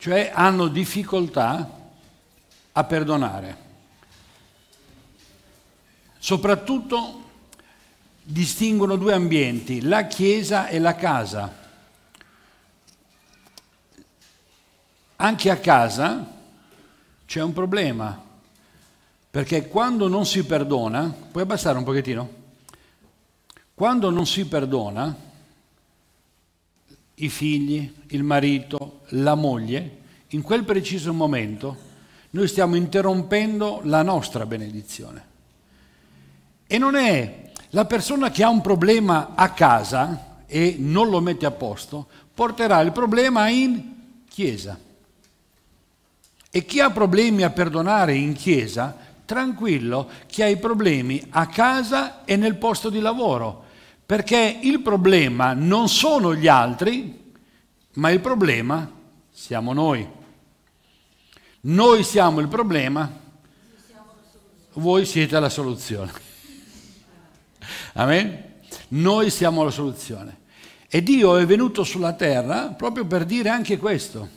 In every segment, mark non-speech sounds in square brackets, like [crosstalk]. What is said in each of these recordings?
cioè hanno difficoltà a perdonare. Soprattutto distinguono due ambienti, la chiesa e la casa. Anche a casa c'è un problema, perché quando non si perdona, puoi abbassare un pochettino? Quando non si perdona, i figli, il marito, la moglie, in quel preciso momento noi stiamo interrompendo la nostra benedizione. E non è la persona che ha un problema a casa e non lo mette a posto, porterà il problema in chiesa. E chi ha problemi a perdonare in chiesa, tranquillo, chi ha i problemi a casa e nel posto di lavoro, perché il problema non sono gli altri, ma il problema siamo noi. Noi siamo il problema, voi siete la soluzione. [laughs] Amen? Noi siamo la soluzione. E Dio è venuto sulla terra proprio per dire anche questo.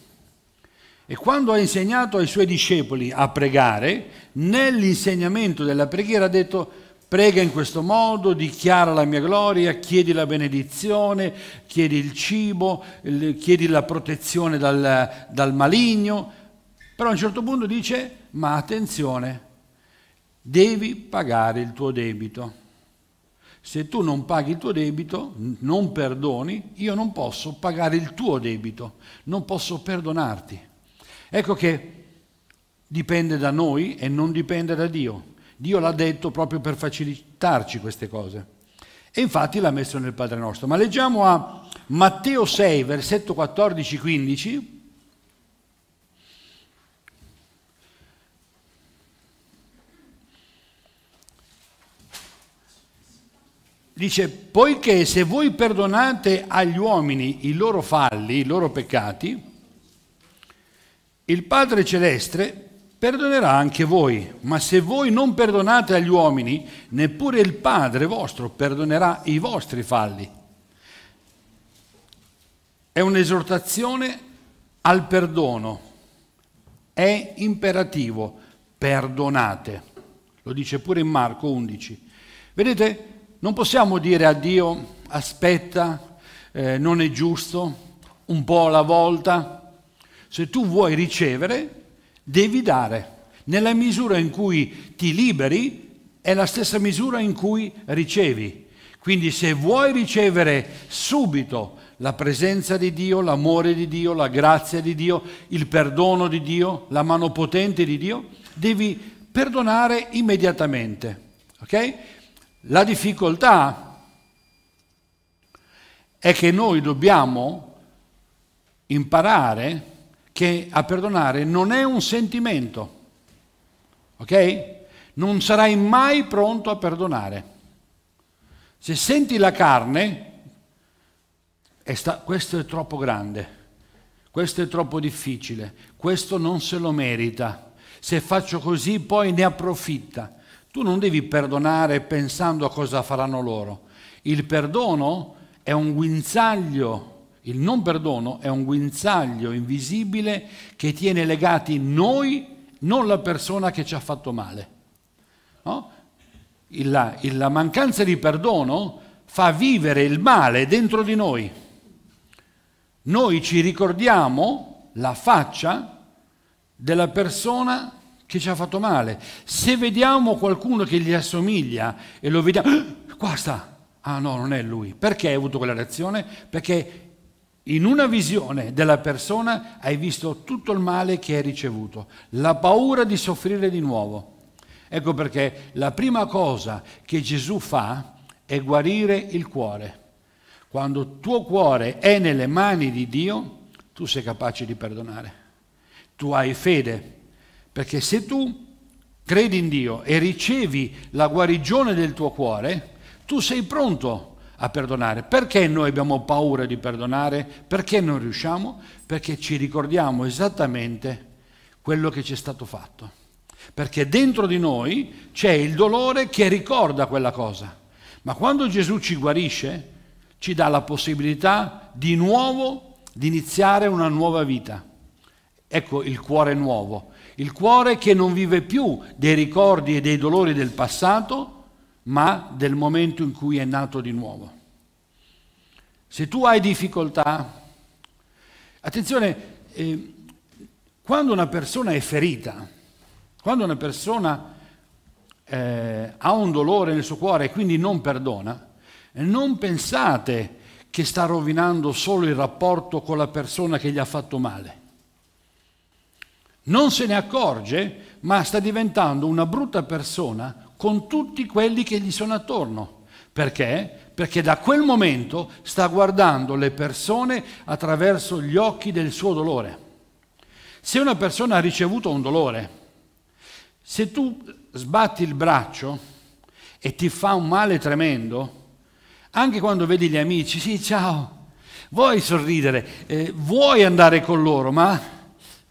E quando ha insegnato ai suoi discepoli a pregare, nell'insegnamento della preghiera ha detto Prega in questo modo, dichiara la mia gloria, chiedi la benedizione, chiedi il cibo, chiedi la protezione dal, dal maligno. Però a un certo punto dice, ma attenzione, devi pagare il tuo debito. Se tu non paghi il tuo debito, non perdoni, io non posso pagare il tuo debito, non posso perdonarti. Ecco che dipende da noi e non dipende da Dio. Dio l'ha detto proprio per facilitarci queste cose. E infatti l'ha messo nel Padre nostro. Ma leggiamo a Matteo 6, versetto 14-15. Dice, poiché se voi perdonate agli uomini i loro falli, i loro peccati, il Padre Celeste perdonerà anche voi, ma se voi non perdonate agli uomini, neppure il Padre vostro perdonerà i vostri falli. È un'esortazione al perdono, è imperativo, perdonate, lo dice pure in Marco 11. Vedete, non possiamo dire a Dio aspetta, eh, non è giusto, un po' alla volta. Se tu vuoi ricevere, Devi dare. Nella misura in cui ti liberi è la stessa misura in cui ricevi. Quindi se vuoi ricevere subito la presenza di Dio, l'amore di Dio, la grazia di Dio, il perdono di Dio, la mano potente di Dio, devi perdonare immediatamente. Okay? La difficoltà è che noi dobbiamo imparare che a perdonare non è un sentimento, ok? Non sarai mai pronto a perdonare. Se senti la carne, è sta, questo è troppo grande, questo è troppo difficile, questo non se lo merita. Se faccio così poi ne approfitta. Tu non devi perdonare pensando a cosa faranno loro. Il perdono è un guinzaglio il non perdono è un guinzaglio invisibile che tiene legati noi, non la persona che ci ha fatto male. No? La, la mancanza di perdono fa vivere il male dentro di noi. Noi ci ricordiamo la faccia della persona che ci ha fatto male. Se vediamo qualcuno che gli assomiglia e lo vediamo, ah, qua sta, ah no, non è lui. Perché hai avuto quella reazione? Perché in una visione della persona hai visto tutto il male che hai ricevuto, la paura di soffrire di nuovo. Ecco perché la prima cosa che Gesù fa è guarire il cuore. Quando il tuo cuore è nelle mani di Dio, tu sei capace di perdonare. Tu hai fede, perché se tu credi in Dio e ricevi la guarigione del tuo cuore, tu sei pronto a perdonare. Perché noi abbiamo paura di perdonare? Perché non riusciamo? Perché ci ricordiamo esattamente quello che ci è stato fatto. Perché dentro di noi c'è il dolore che ricorda quella cosa. Ma quando Gesù ci guarisce, ci dà la possibilità di nuovo di iniziare una nuova vita. Ecco il cuore nuovo, il cuore che non vive più dei ricordi e dei dolori del passato, ma del momento in cui è nato di nuovo. Se tu hai difficoltà, attenzione, eh, quando una persona è ferita, quando una persona eh, ha un dolore nel suo cuore e quindi non perdona, non pensate che sta rovinando solo il rapporto con la persona che gli ha fatto male. Non se ne accorge, ma sta diventando una brutta persona con tutti quelli che gli sono attorno. Perché? Perché da quel momento sta guardando le persone attraverso gli occhi del suo dolore. Se una persona ha ricevuto un dolore, se tu sbatti il braccio e ti fa un male tremendo, anche quando vedi gli amici, sì, ciao, vuoi sorridere, eh, vuoi andare con loro, ma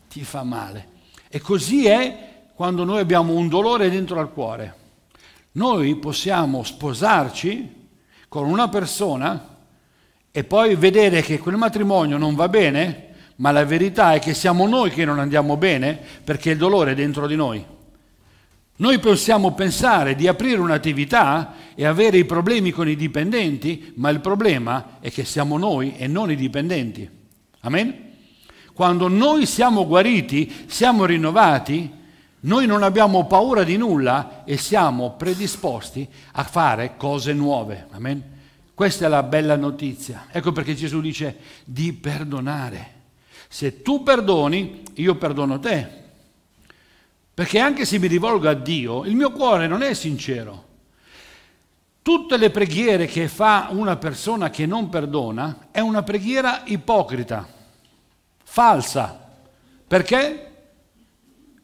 ti fa male. E così è quando noi abbiamo un dolore dentro al cuore. Noi possiamo sposarci con una persona e poi vedere che quel matrimonio non va bene, ma la verità è che siamo noi che non andiamo bene perché il dolore è dentro di noi. Noi possiamo pensare di aprire un'attività e avere i problemi con i dipendenti, ma il problema è che siamo noi e non i dipendenti. Amen? Quando noi siamo guariti, siamo rinnovati, noi non abbiamo paura di nulla e siamo predisposti a fare cose nuove. Amen? Questa è la bella notizia. Ecco perché Gesù dice di perdonare. Se tu perdoni, io perdono te. Perché anche se mi rivolgo a Dio, il mio cuore non è sincero. Tutte le preghiere che fa una persona che non perdona è una preghiera ipocrita, falsa. Perché?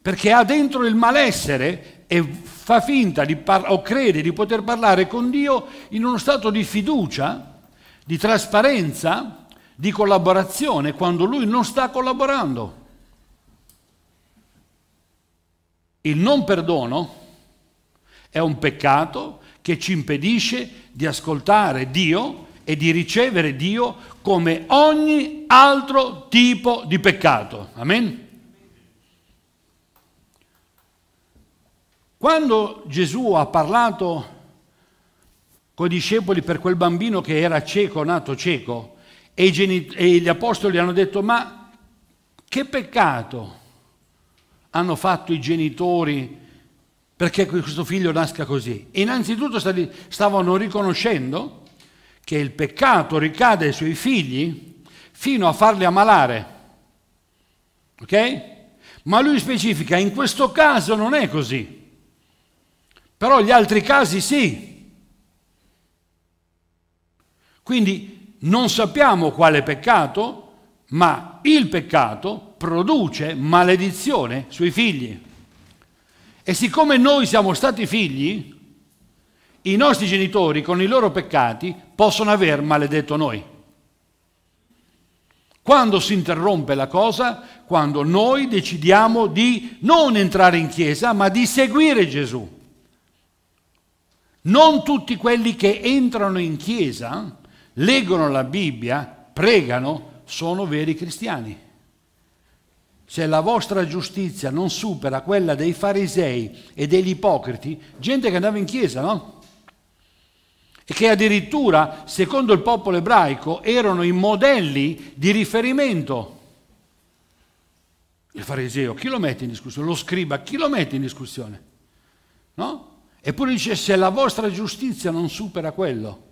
perché ha dentro il malessere e fa finta par- o crede di poter parlare con Dio in uno stato di fiducia, di trasparenza, di collaborazione, quando lui non sta collaborando. Il non perdono è un peccato che ci impedisce di ascoltare Dio e di ricevere Dio come ogni altro tipo di peccato. Amen? Quando Gesù ha parlato con i discepoli per quel bambino che era cieco, nato cieco, e, e gli apostoli hanno detto, ma che peccato hanno fatto i genitori perché questo figlio nasca così? Innanzitutto stavano riconoscendo che il peccato ricade sui figli fino a farli ammalare. Ok? Ma lui specifica, in questo caso non è così. Però gli altri casi sì. Quindi non sappiamo quale peccato, ma il peccato produce maledizione sui figli. E siccome noi siamo stati figli, i nostri genitori con i loro peccati possono aver maledetto noi. Quando si interrompe la cosa? Quando noi decidiamo di non entrare in chiesa, ma di seguire Gesù. Non tutti quelli che entrano in chiesa, leggono la Bibbia, pregano, sono veri cristiani. Se la vostra giustizia non supera quella dei farisei e degli ipocriti, gente che andava in chiesa, no? e che addirittura, secondo il popolo ebraico, erano i modelli di riferimento. Il fariseo, chi lo mette in discussione? Lo scriba, chi lo mette in discussione? No? Eppure dice, se la vostra giustizia non supera quello,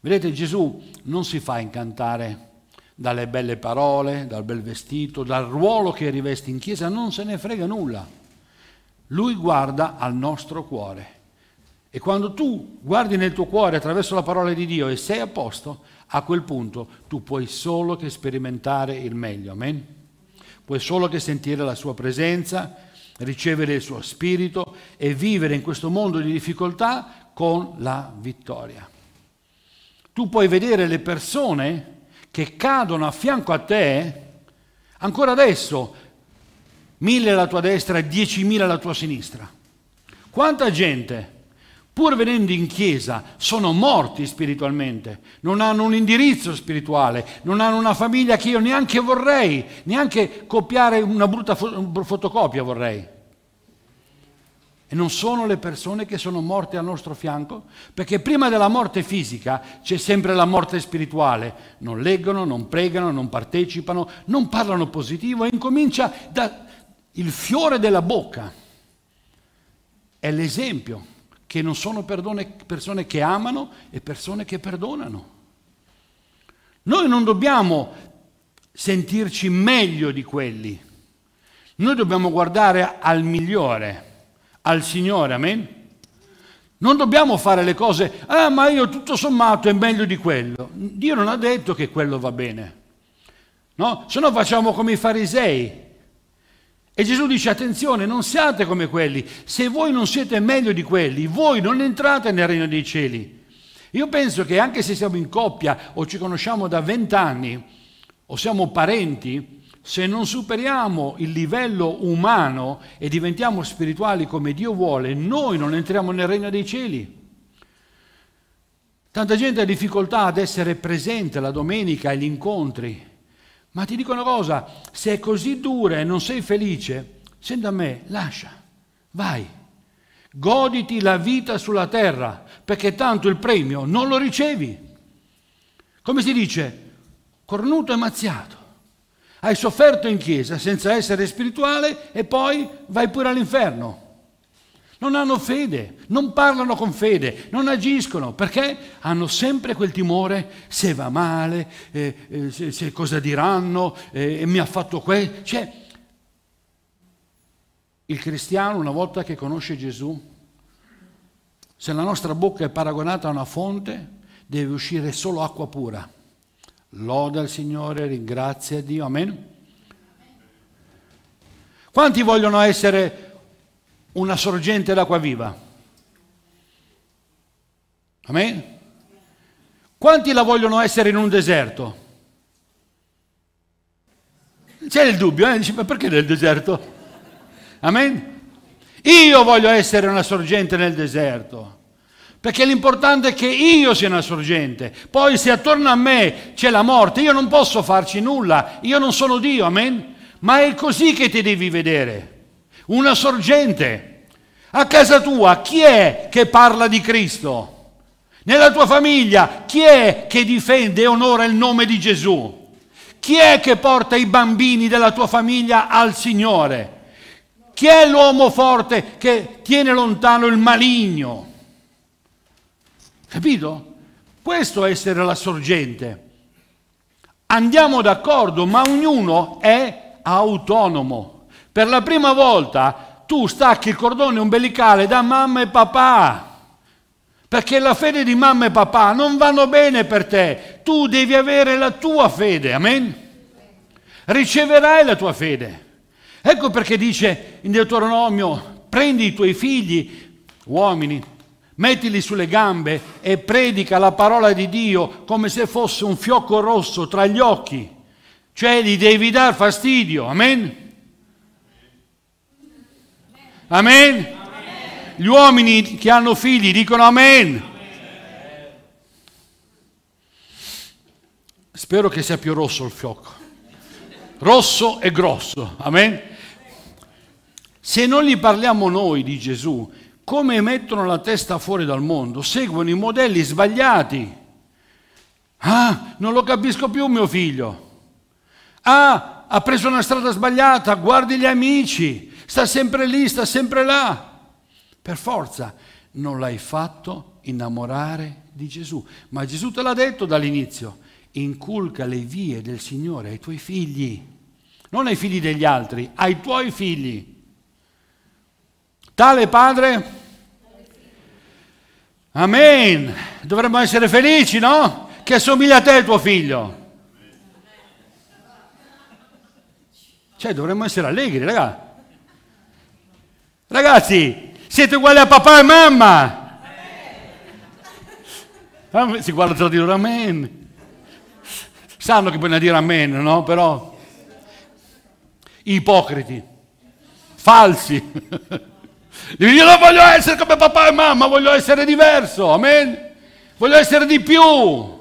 vedete Gesù non si fa incantare dalle belle parole, dal bel vestito, dal ruolo che riveste in chiesa, non se ne frega nulla. Lui guarda al nostro cuore. E quando tu guardi nel tuo cuore attraverso la parola di Dio e sei a posto, a quel punto tu puoi solo che sperimentare il meglio. Amen? Puoi solo che sentire la sua presenza, ricevere il suo spirito e vivere in questo mondo di difficoltà con la vittoria. Tu puoi vedere le persone che cadono a fianco a te, ancora adesso, mille alla tua destra e diecimila alla tua sinistra. Quanta gente pur venendo in chiesa, sono morti spiritualmente, non hanno un indirizzo spirituale, non hanno una famiglia che io neanche vorrei, neanche copiare una brutta fotocopia vorrei. E non sono le persone che sono morte al nostro fianco? Perché prima della morte fisica c'è sempre la morte spirituale. Non leggono, non pregano, non partecipano, non parlano positivo e incomincia dal fiore della bocca. È l'esempio che non sono perdone, persone che amano e persone che perdonano. Noi non dobbiamo sentirci meglio di quelli, noi dobbiamo guardare al migliore, al Signore, amen? Non dobbiamo fare le cose, ah ma io tutto sommato è meglio di quello. Dio non ha detto che quello va bene, no? Se no facciamo come i farisei, e Gesù dice, attenzione, non siate come quelli, se voi non siete meglio di quelli, voi non entrate nel regno dei cieli. Io penso che anche se siamo in coppia o ci conosciamo da vent'anni o siamo parenti, se non superiamo il livello umano e diventiamo spirituali come Dio vuole, noi non entriamo nel regno dei cieli. Tanta gente ha difficoltà ad essere presente la domenica agli incontri, ma ti dico una cosa, se è così dura e non sei felice, senti a me, lascia, vai, goditi la vita sulla terra, perché tanto il premio non lo ricevi. Come si dice? Cornuto e mazziato. Hai sofferto in chiesa senza essere spirituale e poi vai pure all'inferno. Non hanno fede, non parlano con fede, non agiscono perché hanno sempre quel timore se va male, eh, eh, se, se cosa diranno, eh, mi ha fatto questo. Cioè, il cristiano una volta che conosce Gesù, se la nostra bocca è paragonata a una fonte, deve uscire solo acqua pura. Loda il Signore, ringrazia Dio, amen. Quanti vogliono essere una sorgente d'acqua viva. Amen? Quanti la vogliono essere in un deserto? C'è il dubbio, eh? Dici, ma perché nel deserto? Amen? Io voglio essere una sorgente nel deserto. Perché l'importante è che io sia una sorgente. Poi se attorno a me c'è la morte, io non posso farci nulla. Io non sono Dio, amen? Ma è così che ti devi vedere una sorgente. A casa tua chi è che parla di Cristo? Nella tua famiglia chi è che difende e onora il nome di Gesù? Chi è che porta i bambini della tua famiglia al Signore? Chi è l'uomo forte che tiene lontano il maligno? Capito? Questo è essere la sorgente. Andiamo d'accordo, ma ognuno è autonomo. Per la prima volta tu stacchi il cordone umbilicale da mamma e papà. Perché la fede di mamma e papà non vanno bene per te. Tu devi avere la tua fede. Amen? Riceverai la tua fede. Ecco perché dice in Deuteronomio, prendi i tuoi figli, uomini, mettili sulle gambe e predica la parola di Dio come se fosse un fiocco rosso tra gli occhi. Cioè gli devi dar fastidio. Amen? Amen. Gli uomini che hanno figli dicono amen. amen. Spero che sia più rosso il fiocco. Rosso e grosso. Amen. Se non gli parliamo noi di Gesù, come mettono la testa fuori dal mondo? Seguono i modelli sbagliati. Ah, non lo capisco più mio figlio. Ah, ha preso una strada sbagliata, guardi gli amici, sta sempre lì, sta sempre là. Per forza non l'hai fatto innamorare di Gesù. Ma Gesù te l'ha detto dall'inizio, inculca le vie del Signore ai tuoi figli, non ai figli degli altri, ai tuoi figli. Tale padre? Amen. Dovremmo essere felici, no? Che assomiglia a te il tuo figlio. Cioè, dovremmo essere allegri, ragazzi. Ragazzi, siete uguali a papà e mamma. Amen. Ah, si guarda tra di loro, amen. Sanno che bisogna dire amen, no? Però ipocriti, falsi. Io non voglio essere come papà e mamma, voglio essere diverso, amen. Voglio essere di più.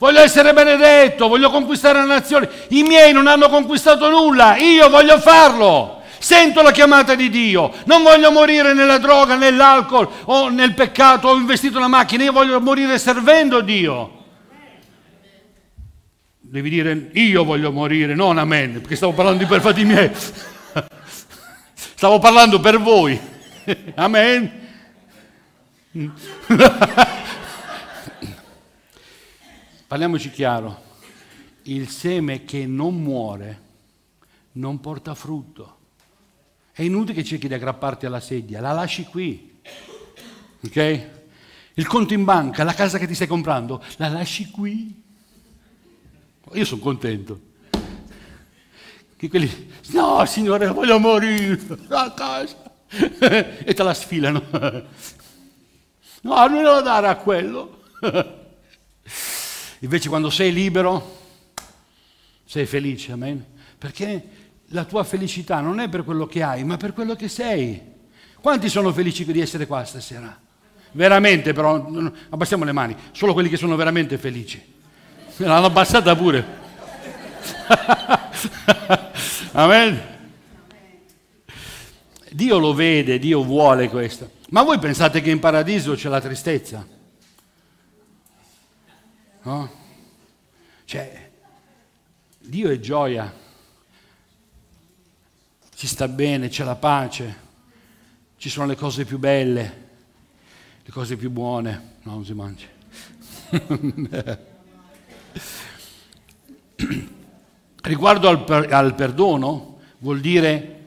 Voglio essere benedetto, voglio conquistare la nazione. I miei non hanno conquistato nulla, io voglio farlo. Sento la chiamata di Dio, non voglio morire nella droga, nell'alcol o nel peccato, ho investito una macchina, io voglio morire servendo Dio. Devi dire io voglio morire, non amen, perché stavo parlando di per fatti miei. [laughs] Stavo parlando per voi. [laughs] Amen. [laughs] Parliamoci chiaro, il seme che non muore non porta frutto. È inutile che cerchi di aggrapparti alla sedia, la lasci qui. Ok? Il conto in banca, la casa che ti stai comprando, la lasci qui. Io sono contento. Che quelli, no signore, voglio morire, la casa. [laughs] e te la sfilano. [laughs] no, non devo dare a quello. [laughs] Invece quando sei libero, sei felice, amen. Perché la tua felicità non è per quello che hai, ma per quello che sei. Quanti sono felici di essere qua stasera? Veramente però, abbassiamo le mani, solo quelli che sono veramente felici. L'hanno abbassata pure. [laughs] Amen. Dio lo vede, Dio vuole questo. Ma voi pensate che in paradiso c'è la tristezza? No? Cioè, Dio è gioia ci sta bene, c'è la pace, ci sono le cose più belle, le cose più buone, no, non si mangia. [laughs] Riguardo al, per, al perdono, vuol dire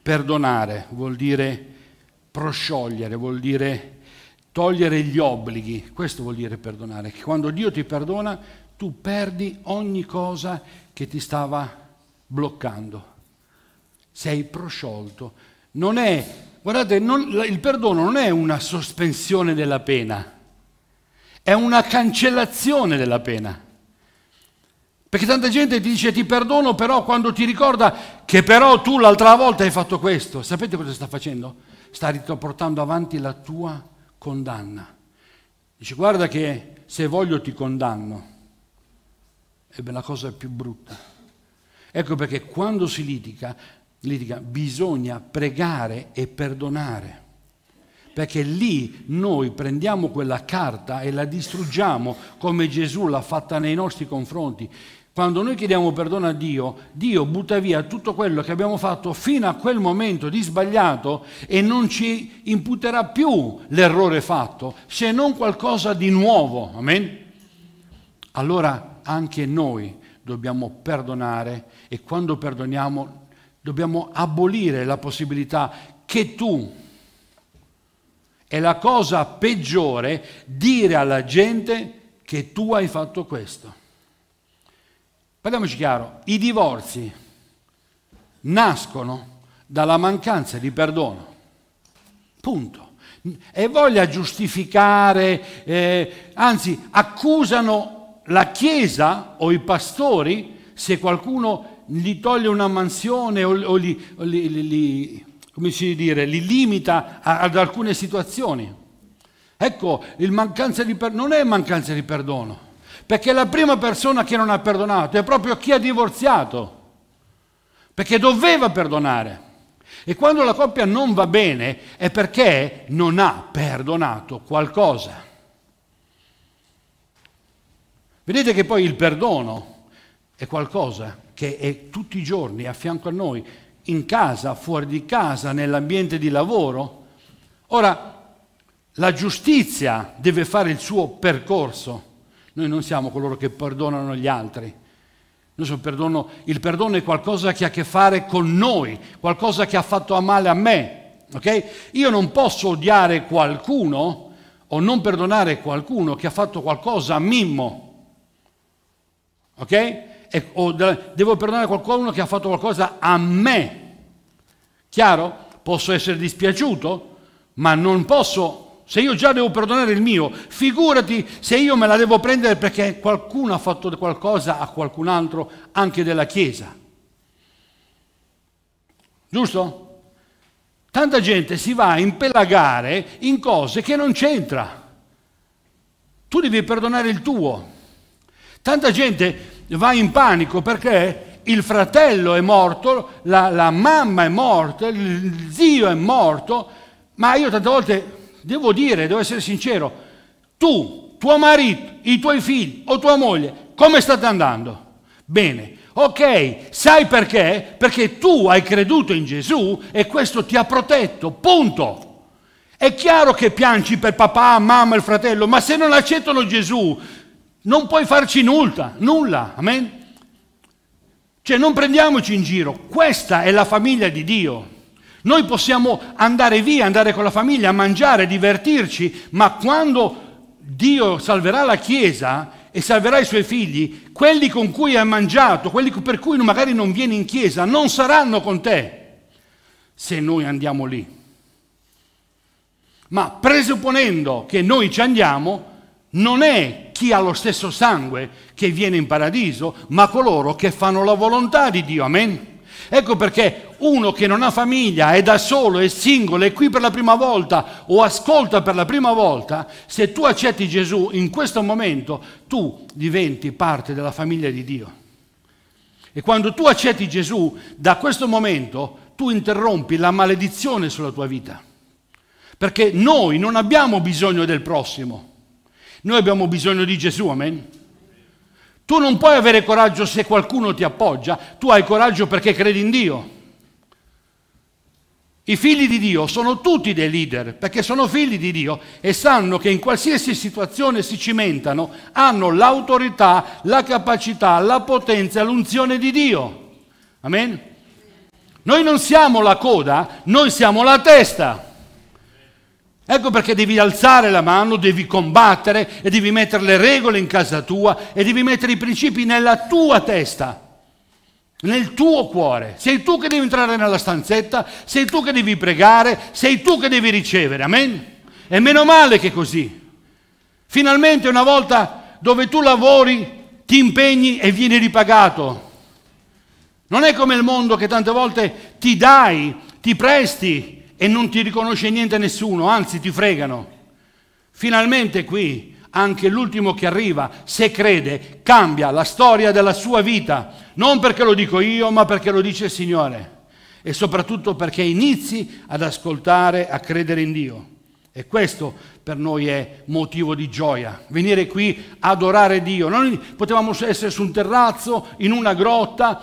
perdonare, vuol dire prosciogliere, vuol dire togliere gli obblighi, questo vuol dire perdonare, che quando Dio ti perdona tu perdi ogni cosa che ti stava bloccando. Sei prosciolto. Non è, guardate, non, il perdono non è una sospensione della pena, è una cancellazione della pena. Perché tanta gente ti dice ti perdono però quando ti ricorda che però tu l'altra volta hai fatto questo. Sapete cosa sta facendo? Sta portando avanti la tua condanna. Dice guarda che se voglio ti condanno. Ebbene la cosa più brutta Ecco perché quando si litiga, litiga bisogna pregare e perdonare perché lì noi prendiamo quella carta e la distruggiamo come Gesù l'ha fatta nei nostri confronti. Quando noi chiediamo perdono a Dio, Dio butta via tutto quello che abbiamo fatto fino a quel momento di sbagliato e non ci imputerà più l'errore fatto, se non qualcosa di nuovo. Amen? Allora anche noi dobbiamo perdonare e quando perdoniamo dobbiamo abolire la possibilità che tu, è la cosa peggiore dire alla gente che tu hai fatto questo. Parliamoci chiaro, i divorzi nascono dalla mancanza di perdono. Punto. E voglia giustificare, eh, anzi accusano la Chiesa o i pastori, se qualcuno gli toglie una mansione o, o, li, o li, li, come si dire, li limita ad alcune situazioni. Ecco, di, non è mancanza di perdono, perché la prima persona che non ha perdonato è proprio chi ha divorziato, perché doveva perdonare. E quando la coppia non va bene è perché non ha perdonato qualcosa. Vedete che poi il perdono è qualcosa che è tutti i giorni a fianco a noi, in casa, fuori di casa, nell'ambiente di lavoro. Ora, la giustizia deve fare il suo percorso. Noi non siamo coloro che perdonano gli altri. Perdono, il perdono è qualcosa che ha a che fare con noi, qualcosa che ha fatto a male a me. Okay? Io non posso odiare qualcuno o non perdonare qualcuno che ha fatto qualcosa a Mimmo ok? E, o devo perdonare qualcuno che ha fatto qualcosa a me. Chiaro? Posso essere dispiaciuto, ma non posso, se io già devo perdonare il mio, figurati se io me la devo prendere perché qualcuno ha fatto qualcosa a qualcun altro, anche della Chiesa. Giusto? Tanta gente si va a impelagare in cose che non c'entra. Tu devi perdonare il tuo. Tanta gente va in panico perché il fratello è morto, la, la mamma è morta, il zio è morto, ma io tante volte devo dire, devo essere sincero, tu, tuo marito, i tuoi figli o tua moglie, come state andando? Bene, ok, sai perché? Perché tu hai creduto in Gesù e questo ti ha protetto, punto. È chiaro che piangi per papà, mamma, e fratello, ma se non accettano Gesù, non puoi farci nulla, nulla, amen? Cioè non prendiamoci in giro, questa è la famiglia di Dio. Noi possiamo andare via, andare con la famiglia, mangiare, divertirci, ma quando Dio salverà la Chiesa e salverà i suoi figli, quelli con cui hai mangiato, quelli per cui magari non vieni in Chiesa, non saranno con te se noi andiamo lì. Ma presupponendo che noi ci andiamo, non è chi ha lo stesso sangue che viene in paradiso, ma coloro che fanno la volontà di Dio. Amen. Ecco perché uno che non ha famiglia, è da solo, è singolo, è qui per la prima volta o ascolta per la prima volta, se tu accetti Gesù in questo momento, tu diventi parte della famiglia di Dio. E quando tu accetti Gesù, da questo momento tu interrompi la maledizione sulla tua vita. Perché noi non abbiamo bisogno del prossimo noi abbiamo bisogno di Gesù, amen? Tu non puoi avere coraggio se qualcuno ti appoggia, tu hai coraggio perché credi in Dio. I figli di Dio sono tutti dei leader perché sono figli di Dio e sanno che in qualsiasi situazione si cimentano, hanno l'autorità, la capacità, la potenza, l'unzione di Dio. Amen? Noi non siamo la coda, noi siamo la testa. Ecco perché devi alzare la mano, devi combattere e devi mettere le regole in casa tua e devi mettere i principi nella tua testa, nel tuo cuore. Sei tu che devi entrare nella stanzetta, sei tu che devi pregare, sei tu che devi ricevere. Amen? E meno male che così. Finalmente una volta dove tu lavori, ti impegni e vieni ripagato. Non è come il mondo che tante volte ti dai, ti presti, e non ti riconosce niente nessuno, anzi ti fregano. Finalmente qui anche l'ultimo che arriva, se crede, cambia la storia della sua vita, non perché lo dico io, ma perché lo dice il Signore e soprattutto perché inizi ad ascoltare, a credere in Dio. E questo per noi è motivo di gioia, venire qui adorare Dio. Noi potevamo essere su un terrazzo, in una grotta,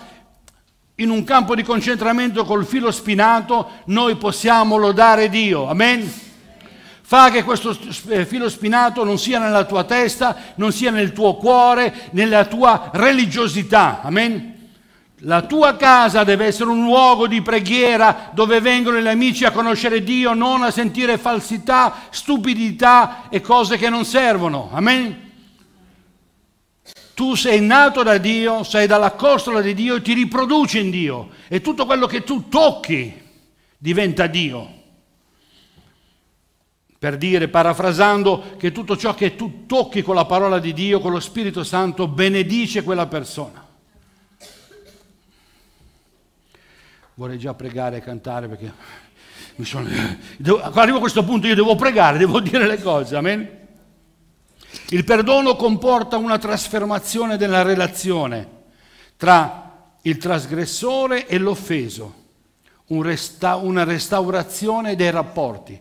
in un campo di concentramento col filo spinato, noi possiamo lodare Dio. Amen? Fa che questo eh, filo spinato non sia nella tua testa, non sia nel tuo cuore, nella tua religiosità. Amen? La tua casa deve essere un luogo di preghiera dove vengono gli amici a conoscere Dio, non a sentire falsità, stupidità e cose che non servono. Amen? tu sei nato da Dio, sei dalla costola di Dio e ti riproduci in Dio e tutto quello che tu tocchi diventa Dio. Per dire, parafrasando, che tutto ciò che tu tocchi con la parola di Dio, con lo Spirito Santo, benedice quella persona. Vorrei già pregare e cantare perché mi sono... [laughs] Devo... arrivo a questo punto io devo pregare, devo dire le cose, amen? Il perdono comporta una trasformazione della relazione tra il trasgressore e l'offeso, una restaurazione dei rapporti.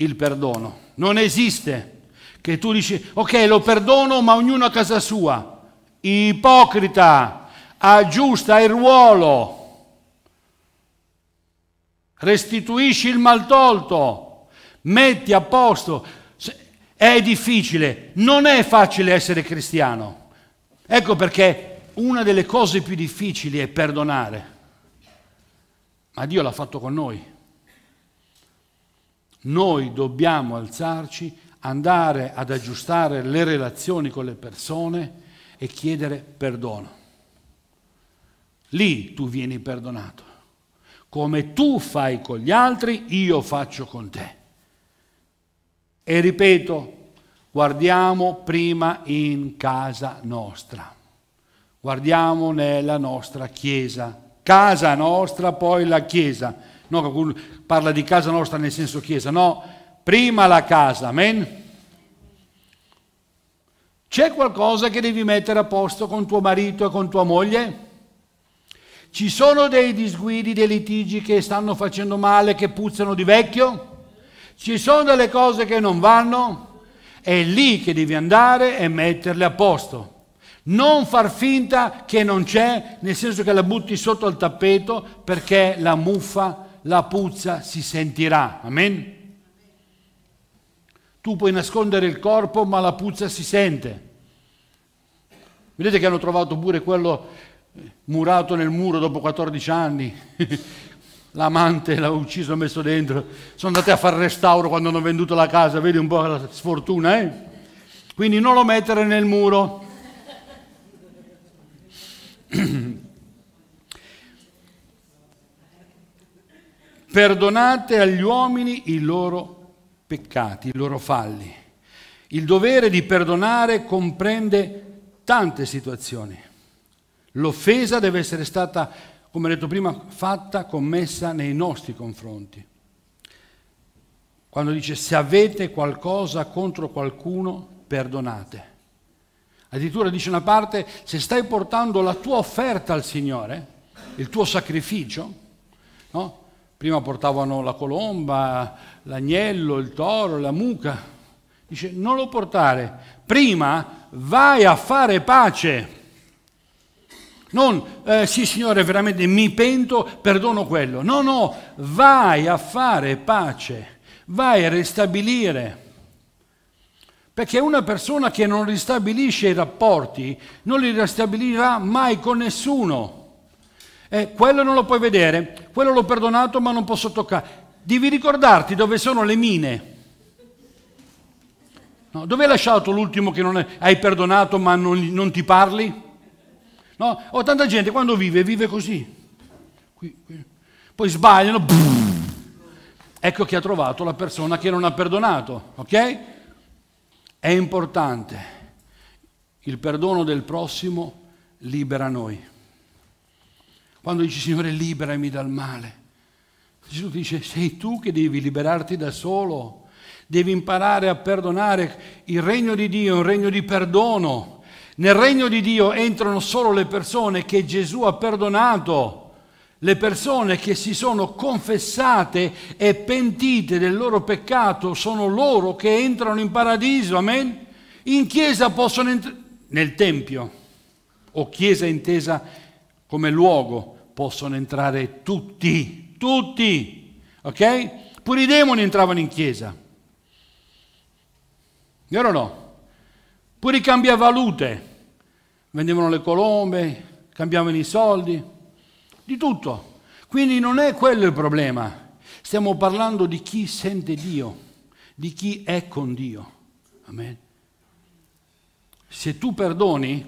Il perdono. Non esiste che tu dici, ok, lo perdono, ma ognuno a casa sua. Ipocrita, aggiusta il ruolo, restituisci il mal tolto, metti a posto, è difficile, non è facile essere cristiano. Ecco perché una delle cose più difficili è perdonare. Ma Dio l'ha fatto con noi. Noi dobbiamo alzarci, andare ad aggiustare le relazioni con le persone e chiedere perdono. Lì tu vieni perdonato. Come tu fai con gli altri, io faccio con te. E ripeto, guardiamo prima in casa nostra, guardiamo nella nostra chiesa, casa nostra, poi la chiesa. No, qualcuno parla di casa nostra nel senso chiesa, no, prima la casa, amen? C'è qualcosa che devi mettere a posto con tuo marito e con tua moglie? Ci sono dei disguidi, dei litigi che stanno facendo male, che puzzano di vecchio? Ci sono delle cose che non vanno, è lì che devi andare e metterle a posto. Non far finta che non c'è, nel senso che la butti sotto al tappeto perché la muffa, la puzza si sentirà. Amen? Tu puoi nascondere il corpo ma la puzza si sente. Vedete che hanno trovato pure quello eh, murato nel muro dopo 14 anni. [laughs] l'amante l'ha ucciso, l'ha messo dentro, sono andati a fare restauro quando hanno venduto la casa, vedi un po' la sfortuna, eh? Quindi non lo mettere nel muro. [clears throat] Perdonate agli uomini i loro peccati, i loro falli. Il dovere di perdonare comprende tante situazioni. L'offesa deve essere stata come ho detto prima, fatta, commessa nei nostri confronti. Quando dice se avete qualcosa contro qualcuno, perdonate. Addirittura dice una parte, se stai portando la tua offerta al Signore, il tuo sacrificio, no? prima portavano la colomba, l'agnello, il toro, la muca, dice non lo portare, prima vai a fare pace non, eh, sì signore, veramente mi pento, perdono quello. No, no, vai a fare pace, vai a ristabilire. Perché una persona che non ristabilisce i rapporti non li ristabilirà mai con nessuno. Eh, quello non lo puoi vedere, quello l'ho perdonato ma non posso toccare. Devi ricordarti dove sono le mine. No, dove hai lasciato l'ultimo che non hai perdonato ma non, non ti parli? No? O tanta gente quando vive, vive così. Qui, qui. Poi sbagliano. Boom. Ecco che ha trovato la persona che non ha perdonato. Ok? È importante. Il perdono del prossimo libera noi. Quando dici Signore liberami dal male, Gesù dice sei tu che devi liberarti da solo, devi imparare a perdonare. Il regno di Dio è un regno di perdono. Nel regno di Dio entrano solo le persone che Gesù ha perdonato, le persone che si sono confessate e pentite del loro peccato, sono loro che entrano in paradiso, amen? In chiesa possono entrare, nel Tempio, o chiesa intesa come luogo, possono entrare tutti, tutti, ok? Pure i demoni entravano in chiesa. Vero o no? Pure i cambiavalute vendevano le colombe, cambiavano i soldi, di tutto. Quindi non è quello il problema. Stiamo parlando di chi sente Dio, di chi è con Dio. Amen. Se tu perdoni,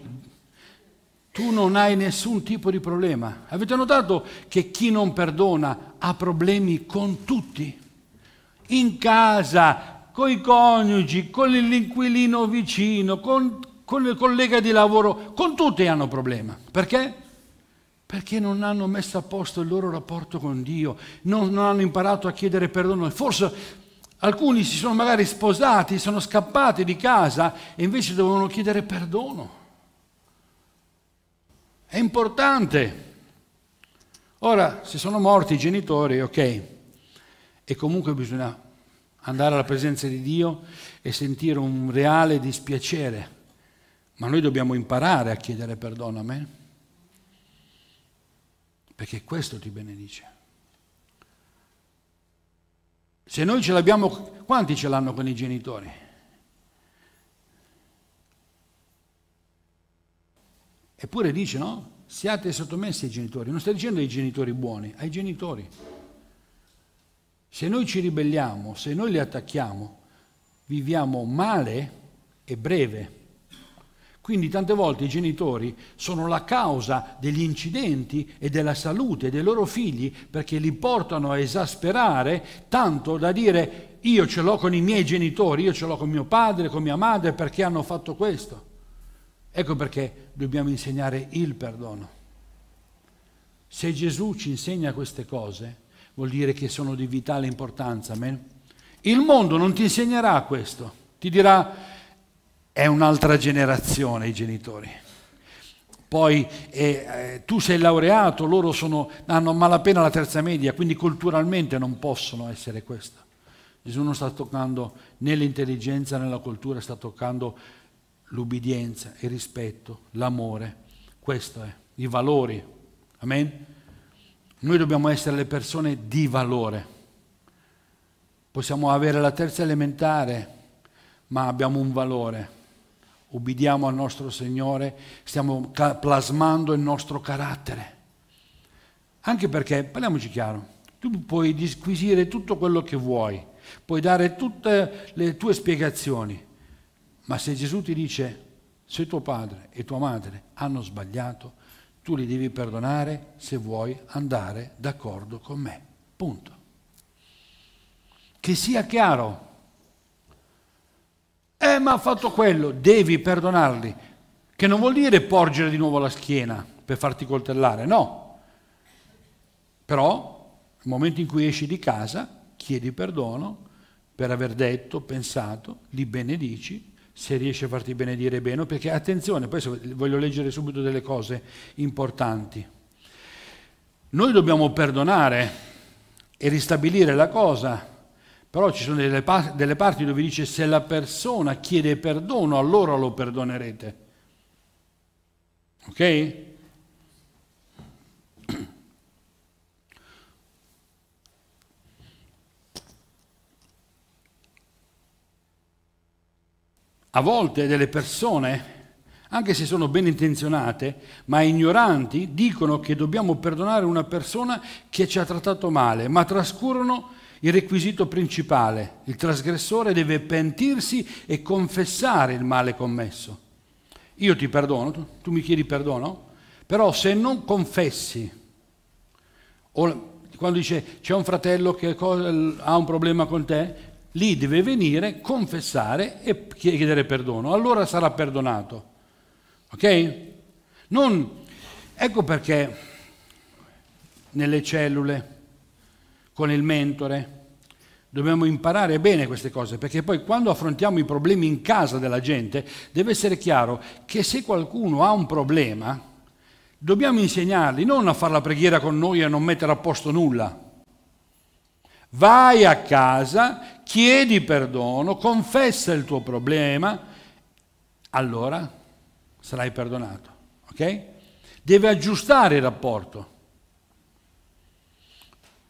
tu non hai nessun tipo di problema. Avete notato che chi non perdona ha problemi con tutti? In casa, con i coniugi, con l'inquilino vicino, con con il collega di lavoro, con tutti hanno problema. Perché? Perché non hanno messo a posto il loro rapporto con Dio, non, non hanno imparato a chiedere perdono. forse alcuni si sono magari sposati, sono scappati di casa e invece dovevano chiedere perdono. È importante. Ora, se sono morti i genitori, ok, e comunque bisogna andare alla presenza di Dio e sentire un reale dispiacere ma noi dobbiamo imparare a chiedere perdono, a me, Perché questo ti benedice. Se noi ce l'abbiamo, quanti ce l'hanno con i genitori? Eppure dice, no? Siate sottomessi ai genitori. Non sta dicendo ai genitori buoni, ai genitori. Se noi ci ribelliamo, se noi li attacchiamo, viviamo male e breve quindi tante volte i genitori sono la causa degli incidenti e della salute dei loro figli perché li portano a esasperare tanto da dire io ce l'ho con i miei genitori, io ce l'ho con mio padre, con mia madre perché hanno fatto questo. Ecco perché dobbiamo insegnare il perdono. Se Gesù ci insegna queste cose, vuol dire che sono di vitale importanza. Il mondo non ti insegnerà questo, ti dirà è un'altra generazione i genitori. Poi eh, eh tu sei laureato, loro sono, hanno malapena la terza media, quindi culturalmente non possono essere questo. Gesù non sta toccando né l'intelligenza né la cultura, sta toccando l'ubbidienza, il rispetto, l'amore. Questo è, i valori. Amen? Noi dobbiamo essere le persone di valore. Possiamo avere la terza elementare, ma abbiamo un valore ubbidiamo al nostro Signore, stiamo plasmando il nostro carattere. Anche perché, parliamoci chiaro, tu puoi disquisire tutto quello che vuoi, puoi dare tutte le tue spiegazioni, ma se Gesù ti dice se tuo padre e tua madre hanno sbagliato, tu li devi perdonare se vuoi andare d'accordo con me. Punto. Che sia chiaro eh, ma ha fatto quello, devi perdonarli. Che non vuol dire porgere di nuovo la schiena per farti coltellare, no. Però, nel momento in cui esci di casa, chiedi perdono per aver detto, pensato, li benedici, se riesci a farti benedire bene, perché attenzione, poi voglio leggere subito delle cose importanti. Noi dobbiamo perdonare e ristabilire la cosa però ci sono delle, pa delle parti dove dice se la persona chiede perdono allora lo perdonerete. Ok? a volte delle persone, anche se sono ben intenzionate, ma ignoranti, dicono che dobbiamo perdonare una persona che ci ha trattato male, ma trascurano il requisito principale, il trasgressore deve pentirsi e confessare il male commesso. Io ti perdono, tu, tu mi chiedi perdono, però se non confessi, o quando dice c'è un fratello che ha un problema con te, lì deve venire, confessare e chiedere perdono, allora sarà perdonato. Ok? Non... Ecco perché nelle cellule con il mentore. Dobbiamo imparare bene queste cose perché poi quando affrontiamo i problemi in casa della gente deve essere chiaro che se qualcuno ha un problema dobbiamo insegnargli non a fare la preghiera con noi e a non mettere a posto nulla. Vai a casa, chiedi perdono, confessa il tuo problema, allora sarai perdonato. Ok? Deve aggiustare il rapporto.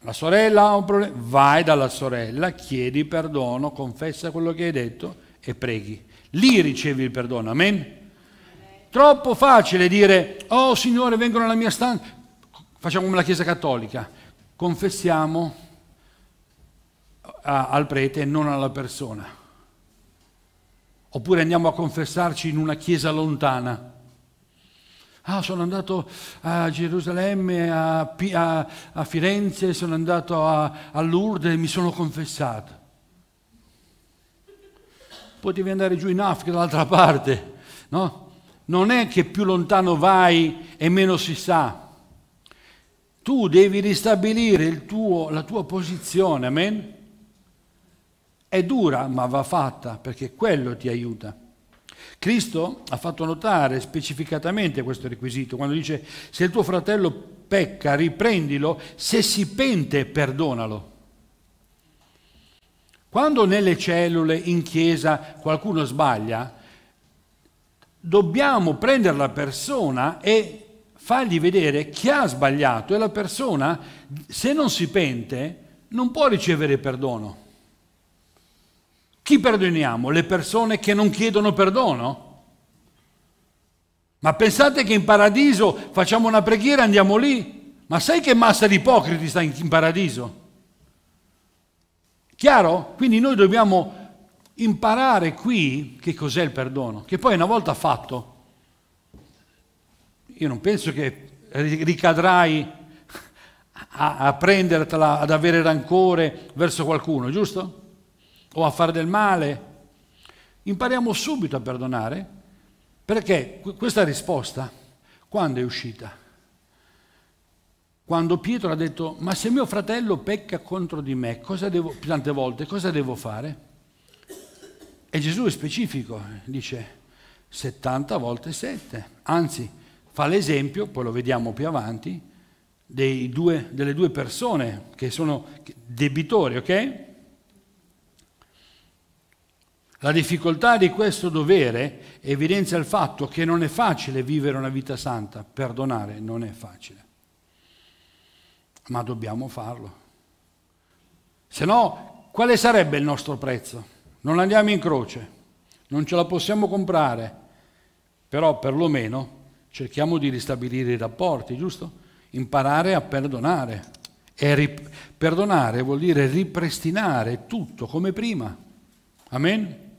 La sorella ha un problema, vai dalla sorella, chiedi perdono, confessa quello che hai detto e preghi. Lì ricevi il perdono, amen? amen. Troppo facile dire, oh Signore, vengono alla mia stanza, facciamo come la Chiesa Cattolica, confessiamo a, al prete e non alla persona. Oppure andiamo a confessarci in una chiesa lontana Ah, sono andato a Gerusalemme, a, a, a Firenze, sono andato a, a Lourdes e mi sono confessato. Potevi andare giù in Africa, dall'altra parte, no? Non è che più lontano vai e meno si sa. Tu devi ristabilire tuo, la tua posizione, amen? È dura, ma va fatta, perché quello ti aiuta. Cristo ha fatto notare specificatamente questo requisito quando dice se il tuo fratello pecca riprendilo, se si pente perdonalo. Quando nelle cellule, in chiesa, qualcuno sbaglia, dobbiamo prendere la persona e fargli vedere chi ha sbagliato e la persona, se non si pente, non può ricevere perdono. Chi perdoniamo? Le persone che non chiedono perdono? Ma pensate che in paradiso facciamo una preghiera e andiamo lì? Ma sai che massa di ipocriti sta in, paradiso? Chiaro? Quindi noi dobbiamo imparare qui che cos'è il perdono, che poi una volta fatto, io non penso che ricadrai a, a prendertela, ad avere rancore verso qualcuno, giusto? o a fare del male. Impariamo subito a perdonare perché questa risposta quando è uscita? Quando Pietro ha detto, ma se mio fratello pecca contro di me, devo, tante volte, cosa devo fare? E Gesù è specifico, dice 70 volte 7, anzi fa l'esempio, poi lo vediamo più avanti, due, delle due persone che sono debitori, ok? La difficoltà di questo dovere evidenzia il fatto che non è facile vivere una vita santa, perdonare non è facile, ma dobbiamo farlo. Se no, quale sarebbe il nostro prezzo? Non andiamo in croce, non ce la possiamo comprare, però perlomeno cerchiamo di ristabilire i rapporti, giusto? Imparare a perdonare. E perdonare vuol dire ripristinare tutto come prima. Amen?